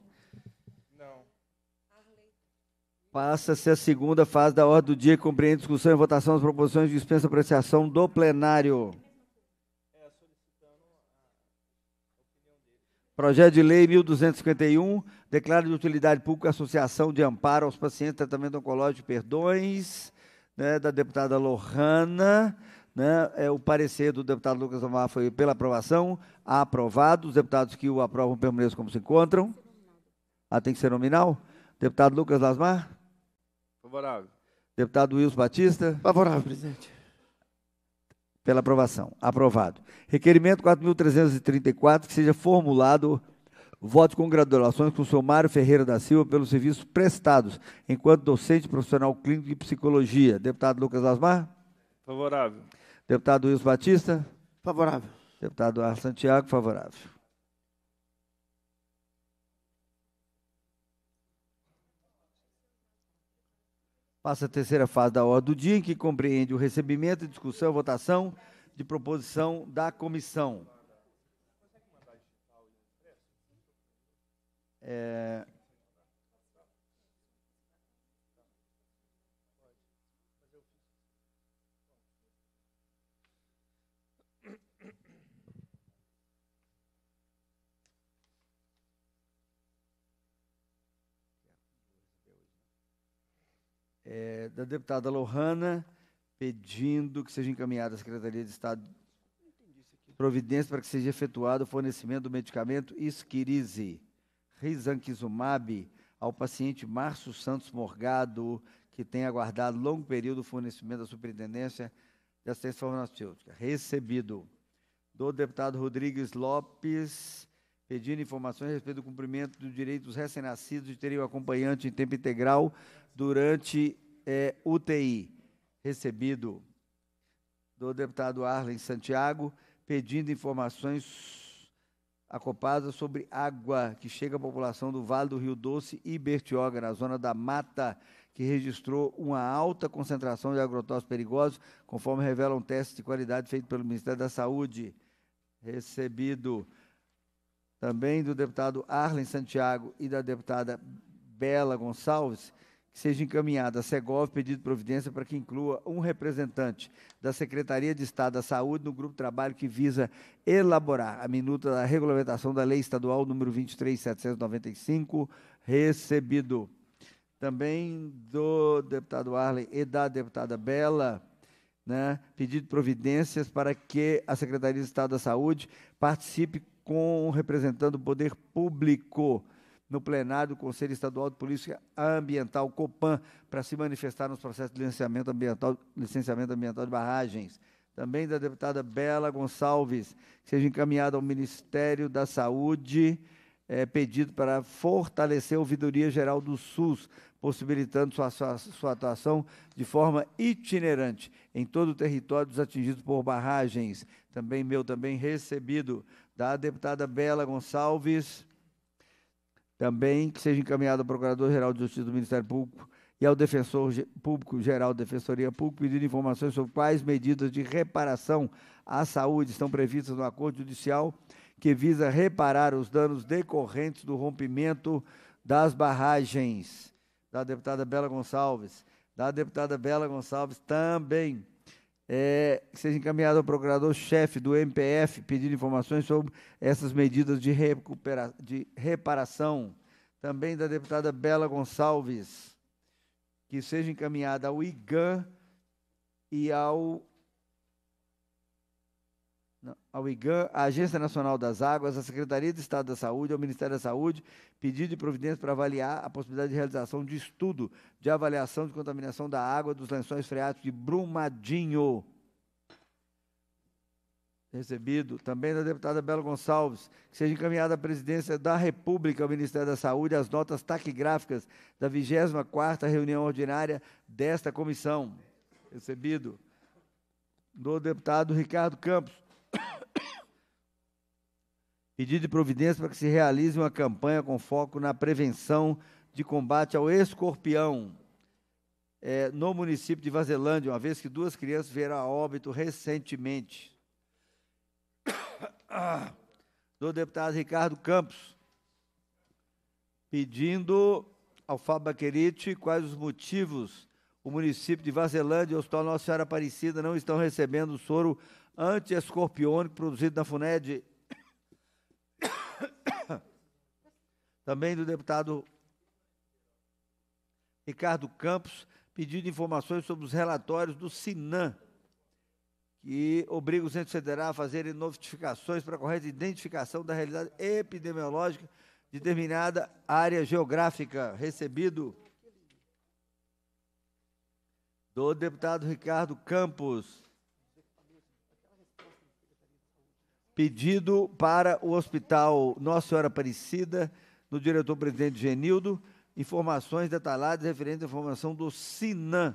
Não. Passa-se a segunda fase da ordem do dia, compreende discussão e votação das proposições de dispensa apreciação do plenário. Projeto de Lei 1251, declara de utilidade pública a Associação de Amparo aos Pacientes de Tratamento Oncológico Perdões, né, da deputada Lohana. Né, é, o parecer do deputado Lucas Omar foi pela aprovação, aprovado. Os deputados que o aprovam permaneçam como se encontram. Ah, tem que ser nominal? Deputado Lucas Lasmar? Favorável. Deputado Wilson Batista? Favorável, presidente pela aprovação. Aprovado. Requerimento 4.334, que seja formulado voto com graduações com o senhor Mário Ferreira da Silva pelos serviços prestados enquanto docente profissional clínico de psicologia. Deputado Lucas Asmar? Favorável. Deputado Wilson Batista? Favorável. Deputado Ar Santiago, favorável. Passa a terceira fase da ordem do dia, em que compreende o recebimento, discussão e votação de proposição da comissão. É, é, da deputada Lohana, pedindo que seja encaminhada à Secretaria de Estado providência para que seja efetuado o fornecimento do medicamento Isquirize, Risankizumab, ao paciente Márcio Santos Morgado, que tem aguardado longo período o fornecimento da Superintendência de Assistência Farmacêutica. Recebido do deputado Rodrigues Lopes, pedindo informações a respeito do cumprimento do direito dos recém-nascidos de terem o acompanhante em tempo integral durante é, UTI. Recebido do deputado Arlen Santiago, pedindo informações acopadas sobre água que chega à população do Vale do Rio Doce e Bertioga, na zona da Mata, que registrou uma alta concentração de agrotóxicos perigosos, conforme revela um teste de qualidade feito pelo Ministério da Saúde. Recebido também do deputado Arlen Santiago e da deputada Bela Gonçalves, que seja encaminhada a Segov pedido de providência para que inclua um representante da Secretaria de Estado da Saúde no grupo de trabalho que visa elaborar a minuta da regulamentação da Lei Estadual número 23795, recebido. Também do deputado Arlen e da deputada Bela, né, pedido de providências para que a Secretaria de Estado da Saúde participe com representando o poder público no plenário do Conselho Estadual de Polícia Ambiental, COPAN para se manifestar nos processos de licenciamento ambiental, licenciamento ambiental de barragens. Também da deputada Bela Gonçalves, que seja encaminhada ao Ministério da Saúde, é, pedido para fortalecer a Ouvidoria Geral do SUS, possibilitando sua, sua, sua atuação de forma itinerante em todo o território dos atingidos por barragens. Também meu, também recebido da deputada Bela Gonçalves, também que seja encaminhado ao Procurador-Geral de Justiça do Ministério Público e ao Defensor Público Geral Defensoria Pública pedindo informações sobre quais medidas de reparação à saúde estão previstas no acordo judicial que visa reparar os danos decorrentes do rompimento das barragens. Da deputada Bela Gonçalves. Da deputada Bela Gonçalves também é, que seja encaminhado ao procurador-chefe do MPF pedindo informações sobre essas medidas de, recupera de reparação. Também da deputada Bela Gonçalves, que seja encaminhada ao IGAN e ao ao IGAN, à Agência Nacional das Águas, à Secretaria de Estado da Saúde, ao Ministério da Saúde, pedido de providência para avaliar a possibilidade de realização de estudo de avaliação de contaminação da água dos lençóis freáticos de Brumadinho. Recebido também da deputada Bela Gonçalves, que seja encaminhada à presidência da República ao Ministério da Saúde as notas taquigráficas da 24 reunião ordinária desta comissão. Recebido do deputado Ricardo Campos, Pedido de providência para que se realize uma campanha com foco na prevenção de combate ao escorpião é, no município de Vazelândia, uma vez que duas crianças vieram a óbito recentemente. Do deputado Ricardo Campos, pedindo ao Fábio Baquerite quais os motivos o município de Vazelândia e o Hospital Nossa Senhora Aparecida não estão recebendo o soro antiescorpiônico produzido na FUNED, também do deputado Ricardo Campos, pedindo informações sobre os relatórios do SINAM, que obriga o Centro Federal a fazerem notificações para a correta identificação da realidade epidemiológica de determinada área geográfica. Recebido do deputado Ricardo Campos. pedido para o Hospital Nossa Senhora Aparecida, do diretor-presidente Genildo, informações detalhadas referentes à informação do SINAM,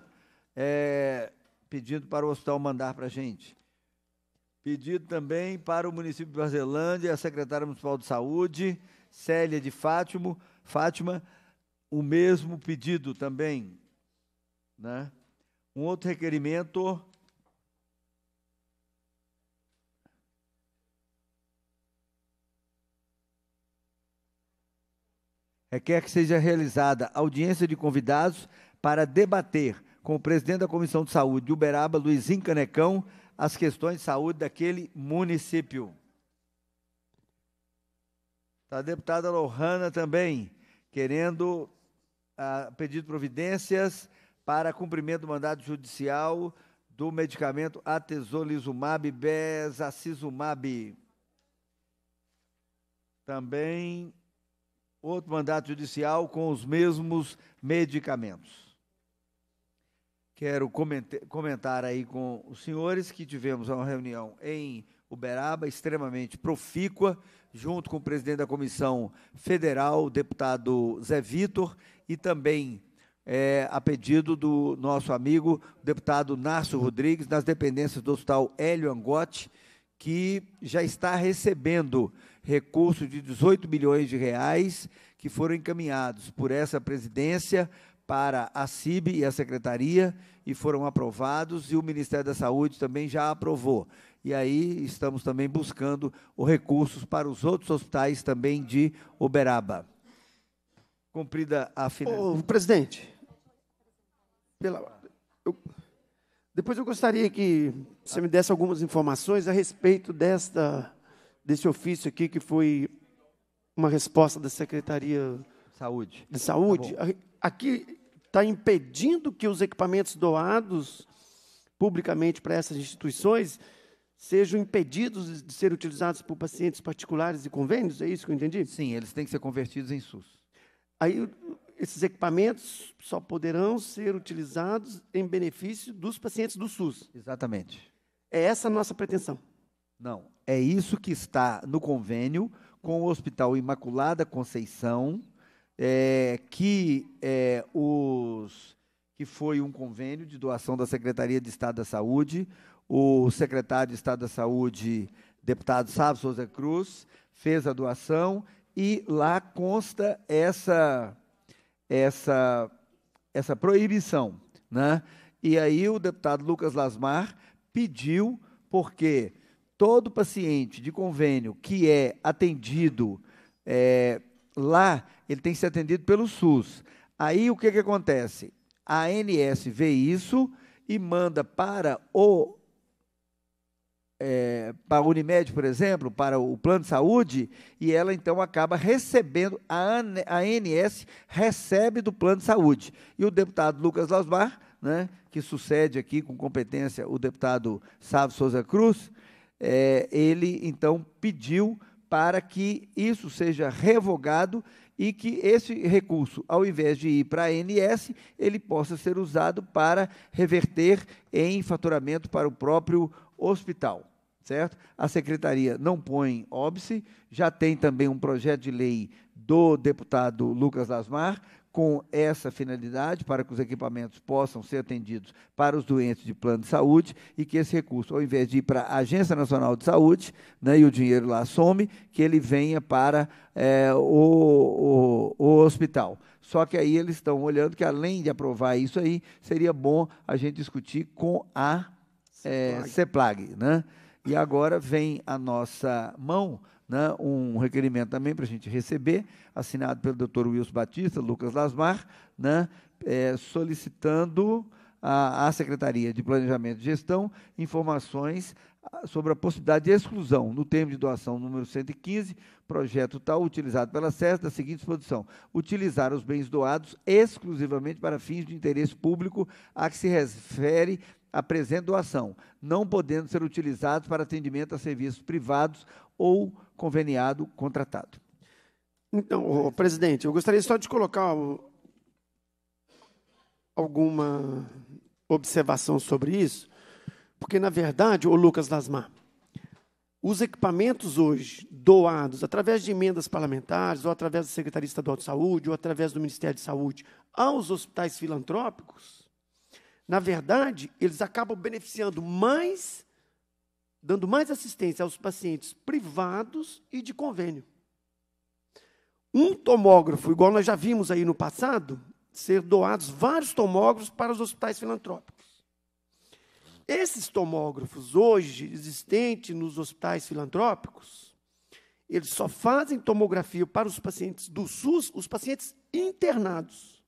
é, pedido para o hospital mandar para a gente. Pedido também para o município de Barzelândia, a secretária municipal de saúde, Célia de Fátimo, Fátima, o mesmo pedido também. Né? Um outro requerimento requer é, que seja realizada audiência de convidados para debater com o presidente da Comissão de Saúde de Uberaba, Luizinho Canecão, as questões de saúde daquele município. A tá, deputada Lohana também querendo ah, pedir providências para cumprimento do mandado judicial do medicamento atezolizumab, bezacizumab. Também outro mandato judicial com os mesmos medicamentos. Quero comentar aí com os senhores que tivemos uma reunião em Uberaba, extremamente profícua, junto com o presidente da Comissão Federal, o deputado Zé Vitor, e também é, a pedido do nosso amigo deputado Narcio Rodrigues, nas dependências do Hospital Hélio Angotti, que já está recebendo recursos de 18 bilhões de reais que foram encaminhados por essa presidência para a CIB e a secretaria e foram aprovados e o Ministério da Saúde também já aprovou. E aí estamos também buscando os recursos para os outros hospitais também de Uberaba. Cumprida a finalização. Ô, presidente, pela, eu, depois eu gostaria que você me desse algumas informações a respeito desta desse ofício aqui que foi uma resposta da Secretaria Saúde. de Saúde. Tá aqui está impedindo que os equipamentos doados publicamente para essas instituições sejam impedidos de ser utilizados por pacientes particulares e convênios? É isso que eu entendi? Sim, eles têm que ser convertidos em SUS. Aí esses equipamentos só poderão ser utilizados em benefício dos pacientes do SUS. Exatamente. É essa a nossa pretensão. Não, é isso que está no convênio com o Hospital Imaculada Conceição, é, que é, os que foi um convênio de doação da Secretaria de Estado da Saúde, o secretário de Estado da Saúde, deputado Sávio Souza Cruz, fez a doação e lá consta essa essa essa proibição, né? E aí o deputado Lucas Lasmar pediu porque todo paciente de convênio que é atendido é, lá, ele tem que ser atendido pelo SUS. Aí o que, que acontece? A ANS vê isso e manda para o é, para a Unimed, por exemplo, para o plano de saúde, e ela então acaba recebendo, a ANS recebe do plano de saúde. E o deputado Lucas Lasmar, né, que sucede aqui com competência o deputado Sávio Souza Cruz, é, ele então pediu para que isso seja revogado e que esse recurso, ao invés de ir para a ANS, ele possa ser usado para reverter em faturamento para o próprio hospital, certo? A secretaria não põe óbice, já tem também um projeto de lei do deputado Lucas Lasmar, com essa finalidade, para que os equipamentos possam ser atendidos para os doentes de plano de saúde e que esse recurso, ao invés de ir para a Agência Nacional de Saúde né, e o dinheiro lá some, que ele venha para é, o, o, o hospital. Só que aí eles estão olhando que, além de aprovar isso aí, seria bom a gente discutir com a CEPLAG. É, CEPLAG né? E agora vem a nossa mão né, um requerimento também para a gente receber, assinado pelo Dr. Wilson Batista, Lucas Lasmar, né, é, solicitando à Secretaria de Planejamento e Gestão informações ah, sobre a possibilidade de exclusão no termo de doação número 115, projeto tal utilizado pela SES, da seguinte disposição: utilizar os bens doados exclusivamente para fins de interesse público a que se refere a presente doação, não podendo ser utilizados para atendimento a serviços privados ou conveniado contratado. Então, presidente, eu gostaria só de colocar alguma observação sobre isso, porque, na verdade, o Lucas Lasmar, os equipamentos hoje doados através de emendas parlamentares, ou através da Secretaria Estadual de Saúde, ou através do Ministério de Saúde, aos hospitais filantrópicos, na verdade, eles acabam beneficiando mais dando mais assistência aos pacientes privados e de convênio. Um tomógrafo, igual nós já vimos aí no passado, ser doados vários tomógrafos para os hospitais filantrópicos. Esses tomógrafos hoje existentes nos hospitais filantrópicos, eles só fazem tomografia para os pacientes do SUS, os pacientes internados.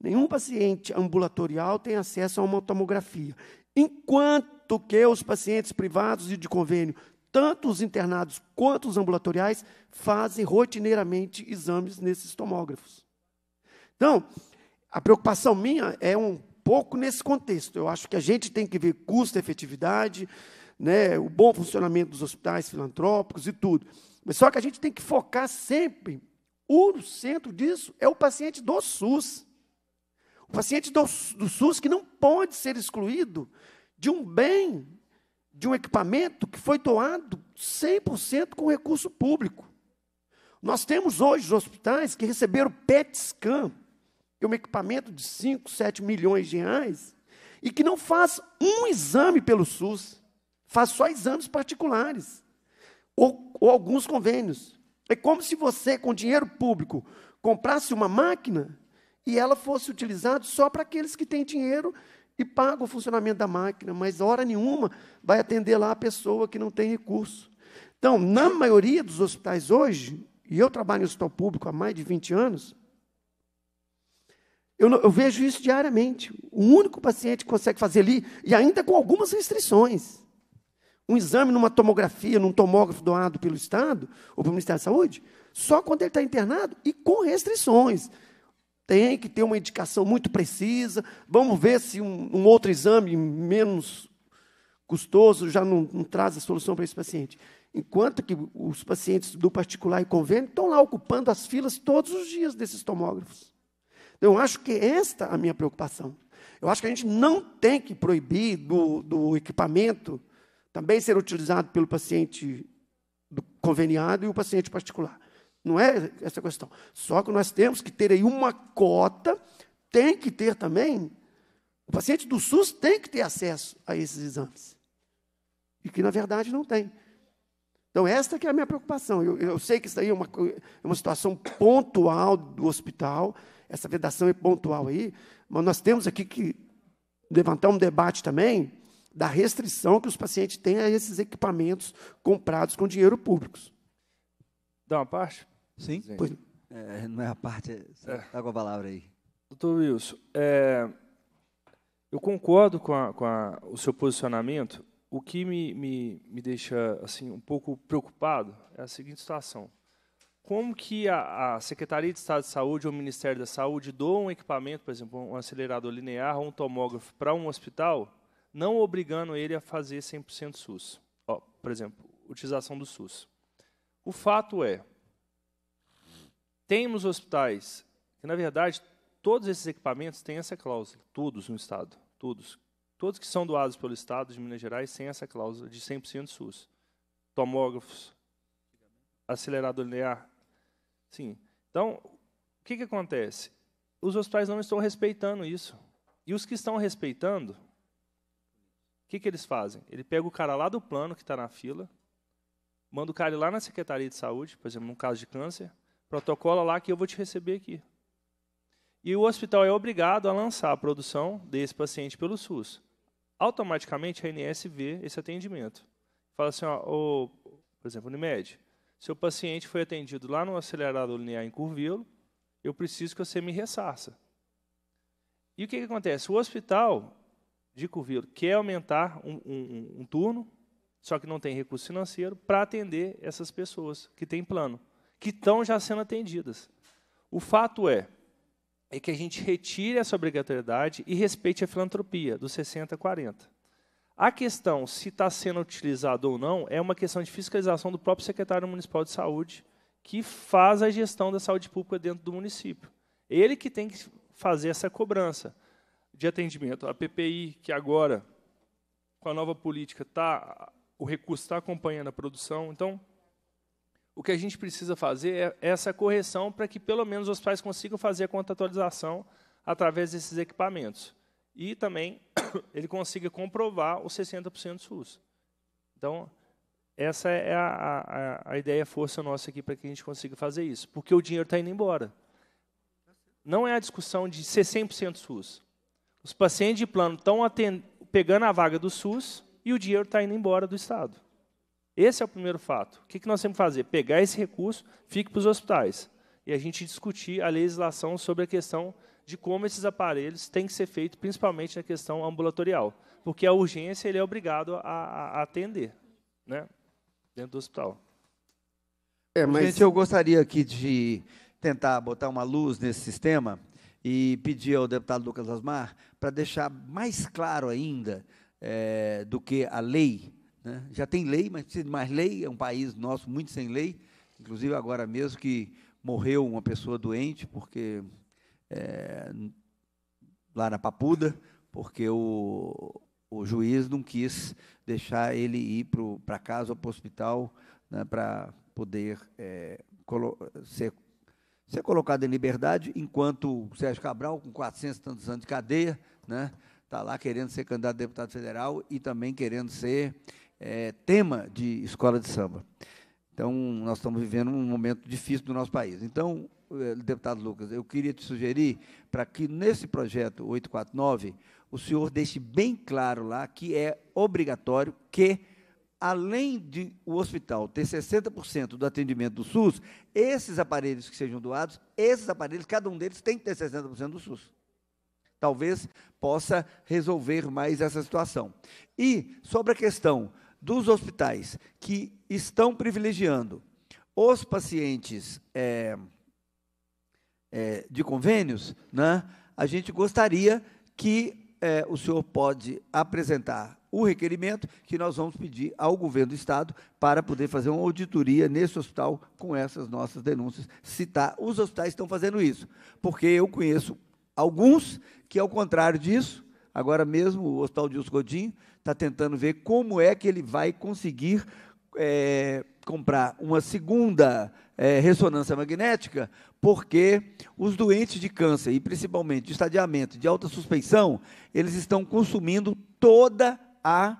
Nenhum paciente ambulatorial tem acesso a uma tomografia enquanto que os pacientes privados e de convênio, tanto os internados quanto os ambulatoriais, fazem rotineiramente exames nesses tomógrafos. Então, a preocupação minha é um pouco nesse contexto. Eu acho que a gente tem que ver custo-efetividade, né, o bom funcionamento dos hospitais filantrópicos e tudo. Mas só que a gente tem que focar sempre. O centro disso é o paciente do SUS. O paciente do, do SUS que não pode ser excluído de um bem, de um equipamento que foi doado 100% com recurso público. Nós temos hoje hospitais que receberam PET scan, que é um equipamento de 5, 7 milhões de reais, e que não faz um exame pelo SUS, faz só exames particulares, ou, ou alguns convênios. É como se você, com dinheiro público, comprasse uma máquina e ela fosse utilizada só para aqueles que têm dinheiro e pagam o funcionamento da máquina, mas hora nenhuma vai atender lá a pessoa que não tem recurso. Então, na maioria dos hospitais hoje, e eu trabalho no hospital público há mais de 20 anos, eu, eu, vejo isso diariamente. O único paciente que consegue fazer ali, e ainda com algumas restrições. Um exame numa tomografia, num tomógrafo doado pelo Estado ou pelo Ministério da Saúde, só quando ele está internado e com restrições. Tem que ter uma indicação muito precisa. Vamos ver se um, um outro exame menos custoso já não, não traz a solução para esse paciente. Enquanto que os pacientes do particular e convênio estão lá ocupando as filas todos os dias desses tomógrafos. Então, eu acho que esta é a minha preocupação. Eu acho que a gente não tem que proibir do, do equipamento também ser utilizado pelo paciente conveniado e o paciente particular. Não é essa questão. Só que nós temos que ter aí uma cota, tem que ter também. O paciente do SUS tem que ter acesso a esses exames. E que, na verdade, não tem. Então, esta que é a minha preocupação. Eu, eu sei que isso aí é uma, é uma situação pontual do hospital, essa vedação é pontual aí, mas nós temos aqui que levantar um debate também da restrição que os pacientes têm a esses equipamentos comprados com dinheiro público. Dá uma parte? Sim? Sim. É. Pois, é, não é a parte. É, você é. Tá com a palavra aí. Doutor Wilson, é, eu concordo com, a, com a, o seu posicionamento. O que me, me, me deixa assim um pouco preocupado é a seguinte situação. Como que a, a, Secretaria de Estado de Saúde ou o Ministério da Saúde doam um equipamento, por exemplo, um acelerador linear ou um tomógrafo para um hospital, não obrigando ele a fazer 100% SUS? Ó, por exemplo, utilização do SUS. O fato é, temos hospitais, que na verdade todos esses equipamentos têm essa cláusula, todos no Estado, todos. Todos que são doados pelo Estado de Minas Gerais têm essa cláusula de 100% SUS. Tomógrafos, acelerador linear. Sim. Então, o que, que acontece? Os hospitais não estão respeitando isso. E os que estão respeitando, o que, que eles fazem? Ele pega o cara lá do plano que está na fila, manda o cara lá na Secretaria de Saúde, por exemplo, num caso de câncer, Protocola lá que eu vou te receber aqui. E o hospital é obrigado a lançar a produção desse paciente pelo SUS. Automaticamente a ANS vê esse atendimento. Fala assim, ó, o, por exemplo, Unimed, seu paciente foi atendido lá no acelerador linear em Curvilo, eu preciso que você me ressarça. E o que, que acontece? O hospital de Curvilo quer aumentar um, um, um turno, só que não tem recurso financeiro, para atender essas pessoas que têm plano que estão já sendo atendidas. O fato é, é que a gente retire essa obrigatoriedade e respeite a filantropia do 60-40. A questão se está sendo utilizado ou não é uma questão de fiscalização do próprio secretário municipal de saúde, que faz a gestão da saúde pública dentro do município. Ele que tem que fazer essa cobrança de atendimento. A PPI, que agora, com a nova política, tá, o recurso está acompanhando a produção. Então, o que a gente precisa fazer é essa correção para que pelo menos os pais consigam fazer a contratualização através desses equipamentos. E também ele consiga comprovar os 60% SUS. Então, essa é a, a, a ideia, a força nossa aqui para que a gente consiga fazer isso. Porque o dinheiro está indo embora. Não é a discussão de ser 100% SUS. Os pacientes de plano estão pegando a vaga do SUS e o dinheiro está indo embora do Estado. Esse é o primeiro fato. O que nós temos que fazer? Pegar esse recurso, fique para os hospitais. E a gente discutir a legislação sobre a questão de como esses aparelhos têm que ser feitos, principalmente na questão ambulatorial. Porque a urgência ele é obrigado a, a atender né? dentro do hospital. É, mas Gente, eu gostaria aqui de tentar botar uma luz nesse sistema e pedir ao deputado Lucas Asmar para deixar mais claro ainda é, do que a lei né? Já tem lei, mas precisa de mais lei. É um país nosso muito sem lei. Inclusive, agora mesmo que morreu uma pessoa doente, porque é, lá na Papuda, porque o, o juiz não quis deixar ele ir para casa ou para o hospital né, para poder é, ser, ser colocado em liberdade, enquanto o Sérgio Cabral, com 400 e tantos anos de cadeia, está né, tá lá querendo ser candidato a deputado federal e também querendo ser é, tema de escola de samba. Então, nós estamos vivendo um momento difícil do nosso país. Então, é, deputado Lucas, eu queria te sugerir para que nesse projeto 849 o senhor deixe bem claro lá que é obrigatório que além de o hospital ter 60% do atendimento do SUS, esses aparelhos que sejam doados, esses aparelhos, cada um deles tem que ter 60% do SUS. Talvez possa resolver mais essa situação. E sobre a questão dos hospitais que estão privilegiando os pacientes é, é, de convênios, né, a gente gostaria que é, o senhor pode apresentar o requerimento que nós vamos pedir ao governo do Estado para poder fazer uma auditoria nesse hospital com essas nossas denúncias. Citar, os hospitais estão fazendo isso, porque eu conheço alguns que, ao contrário disso, agora mesmo o Hospital de Godinho está tentando ver como é que ele vai conseguir é, comprar uma segunda é, ressonância magnética, porque os doentes de câncer, e principalmente de estadiamento de alta suspeição, eles estão consumindo toda a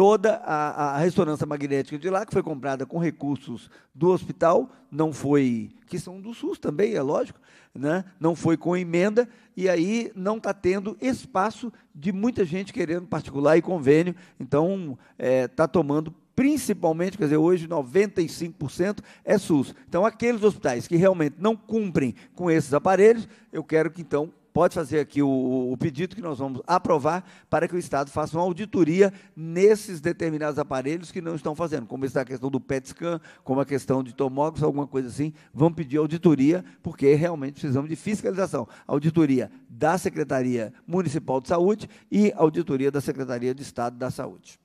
toda a, a, ressonância magnética de lá, que foi comprada com recursos do hospital, não foi, que são do SUS também, é lógico, né? não foi com emenda, e aí não está tendo espaço de muita gente querendo particular e convênio, então está é, tá tomando principalmente, quer dizer, hoje 95% é SUS. Então, aqueles hospitais que realmente não cumprem com esses aparelhos, eu quero que então pode fazer aqui o, o, pedido que nós vamos aprovar para que o Estado faça uma auditoria nesses determinados aparelhos que não estão fazendo, como está a questão do PET scan, como a questão de tomógrafos, alguma coisa assim. Vamos pedir auditoria, porque realmente precisamos de fiscalização. Auditoria da Secretaria Municipal de Saúde e auditoria da Secretaria de Estado da Saúde.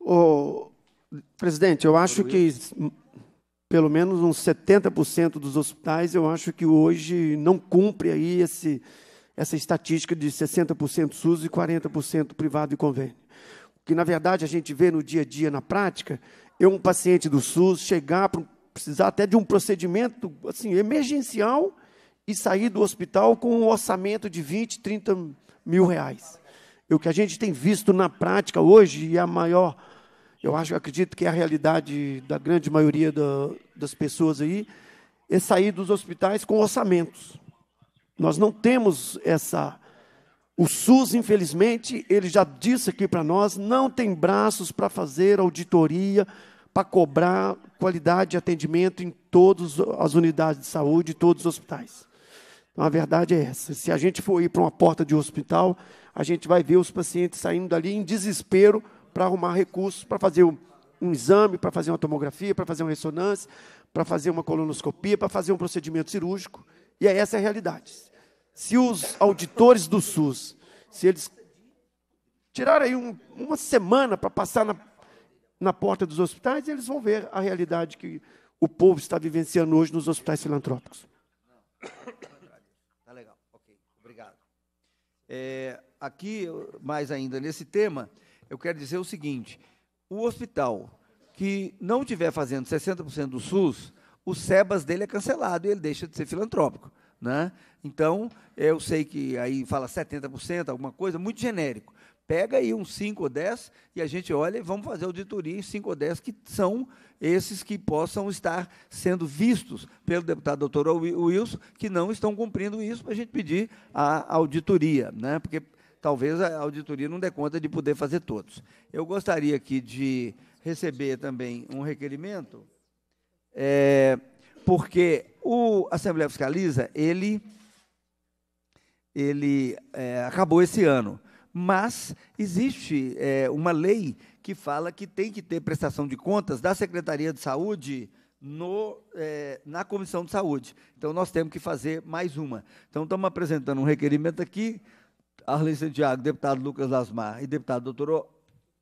O presidente, eu acho que pelo menos uns 70% dos hospitais, eu acho que hoje não cumpre aí esse, essa estatística de 60% SUS e 40% privado e convênio. O que, na verdade, a gente vê no dia a dia, na prática, é um paciente do SUS chegar, para precisar até de um procedimento assim, emergencial e sair do hospital com um orçamento de 20, 30 mil reais. E o que a gente tem visto na prática hoje, e é a maior eu acho, eu acredito que é a realidade da grande maioria da, das pessoas aí, é sair dos hospitais com orçamentos. Nós não temos essa. O SUS, infelizmente, ele já disse aqui para nós, não tem braços para fazer auditoria, para cobrar qualidade de atendimento em todas as unidades de saúde, em todos os hospitais. Então, a verdade é essa. Se a gente for ir para uma porta de um hospital, a gente vai ver os pacientes saindo dali em desespero para arrumar recursos, para fazer um, um exame, para fazer uma tomografia, para fazer uma ressonância, para fazer uma colonoscopia, para fazer um procedimento cirúrgico. E é essa a realidade. Se os auditores do SUS, se eles tirarem aí um, uma semana para passar na, na porta dos hospitais, eles vão ver a realidade que o povo está vivenciando hoje nos hospitais filantrópicos. Está legal, ok, obrigado. É, aqui, mais ainda nesse tema, eu quero dizer o seguinte: o hospital que não estiver fazendo 60% do SUS, o SEBAS dele é cancelado e ele deixa de ser filantrópico. Né? Então, eu sei que aí fala 70%, alguma coisa, muito genérico. Pega aí uns 5 ou 10 e a gente olha e vamos fazer auditoria em 5 ou 10 que são esses que possam estar sendo vistos pelo deputado doutor Wilson, que não estão cumprindo isso, para a gente pedir a auditoria, né? porque talvez a auditoria não dê conta de poder fazer todos. Eu gostaria aqui de receber também um requerimento, é, porque o Assembleia Fiscaliza, ele, ele é, acabou esse ano, mas existe é, uma lei que fala que tem que ter prestação de contas da Secretaria de Saúde no, é, na Comissão de Saúde. Então, nós temos que fazer mais uma. Então, estamos apresentando um requerimento aqui Arlen Santiago, deputado Lucas Lasmar e deputado doutor,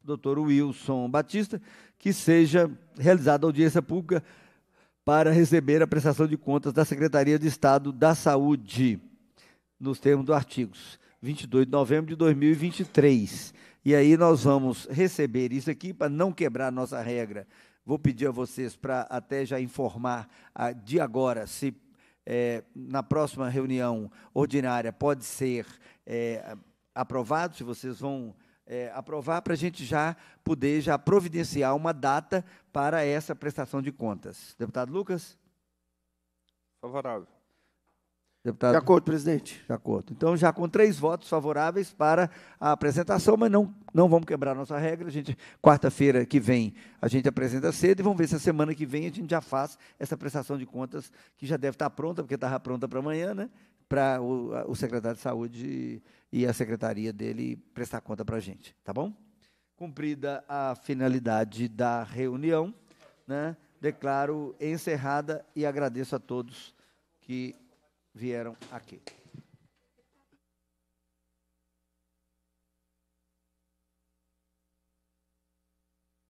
doutor Wilson Batista, que seja realizada audiência pública para receber a prestação de contas da Secretaria de Estado da Saúde, nos termos do artigos 22 de novembro de 2023. E aí nós vamos receber isso aqui para não quebrar nossa regra. Vou pedir a vocês para até já informar a, ah, de agora se é, na próxima reunião ordinária pode ser é, aprovado, se vocês vão é, aprovar, para a gente já poder já providenciar uma data para essa prestação de contas. Deputado Lucas? Favorável. Deputado? De acordo, presidente. De acordo. Então, já com três votos favoráveis para a apresentação, mas não, não vamos quebrar nossa regra. A gente, quarta-feira que vem, a gente apresenta cedo e vamos ver se a semana que vem a gente já faz essa prestação de contas, que já deve estar pronta, porque estava pronta para amanhã, né? Para o, o secretário de saúde e a secretaria dele prestar conta para a gente, tá bom? Cumprida a finalidade da reunião, né? Declaro encerrada e agradeço a todos que vieram aqui.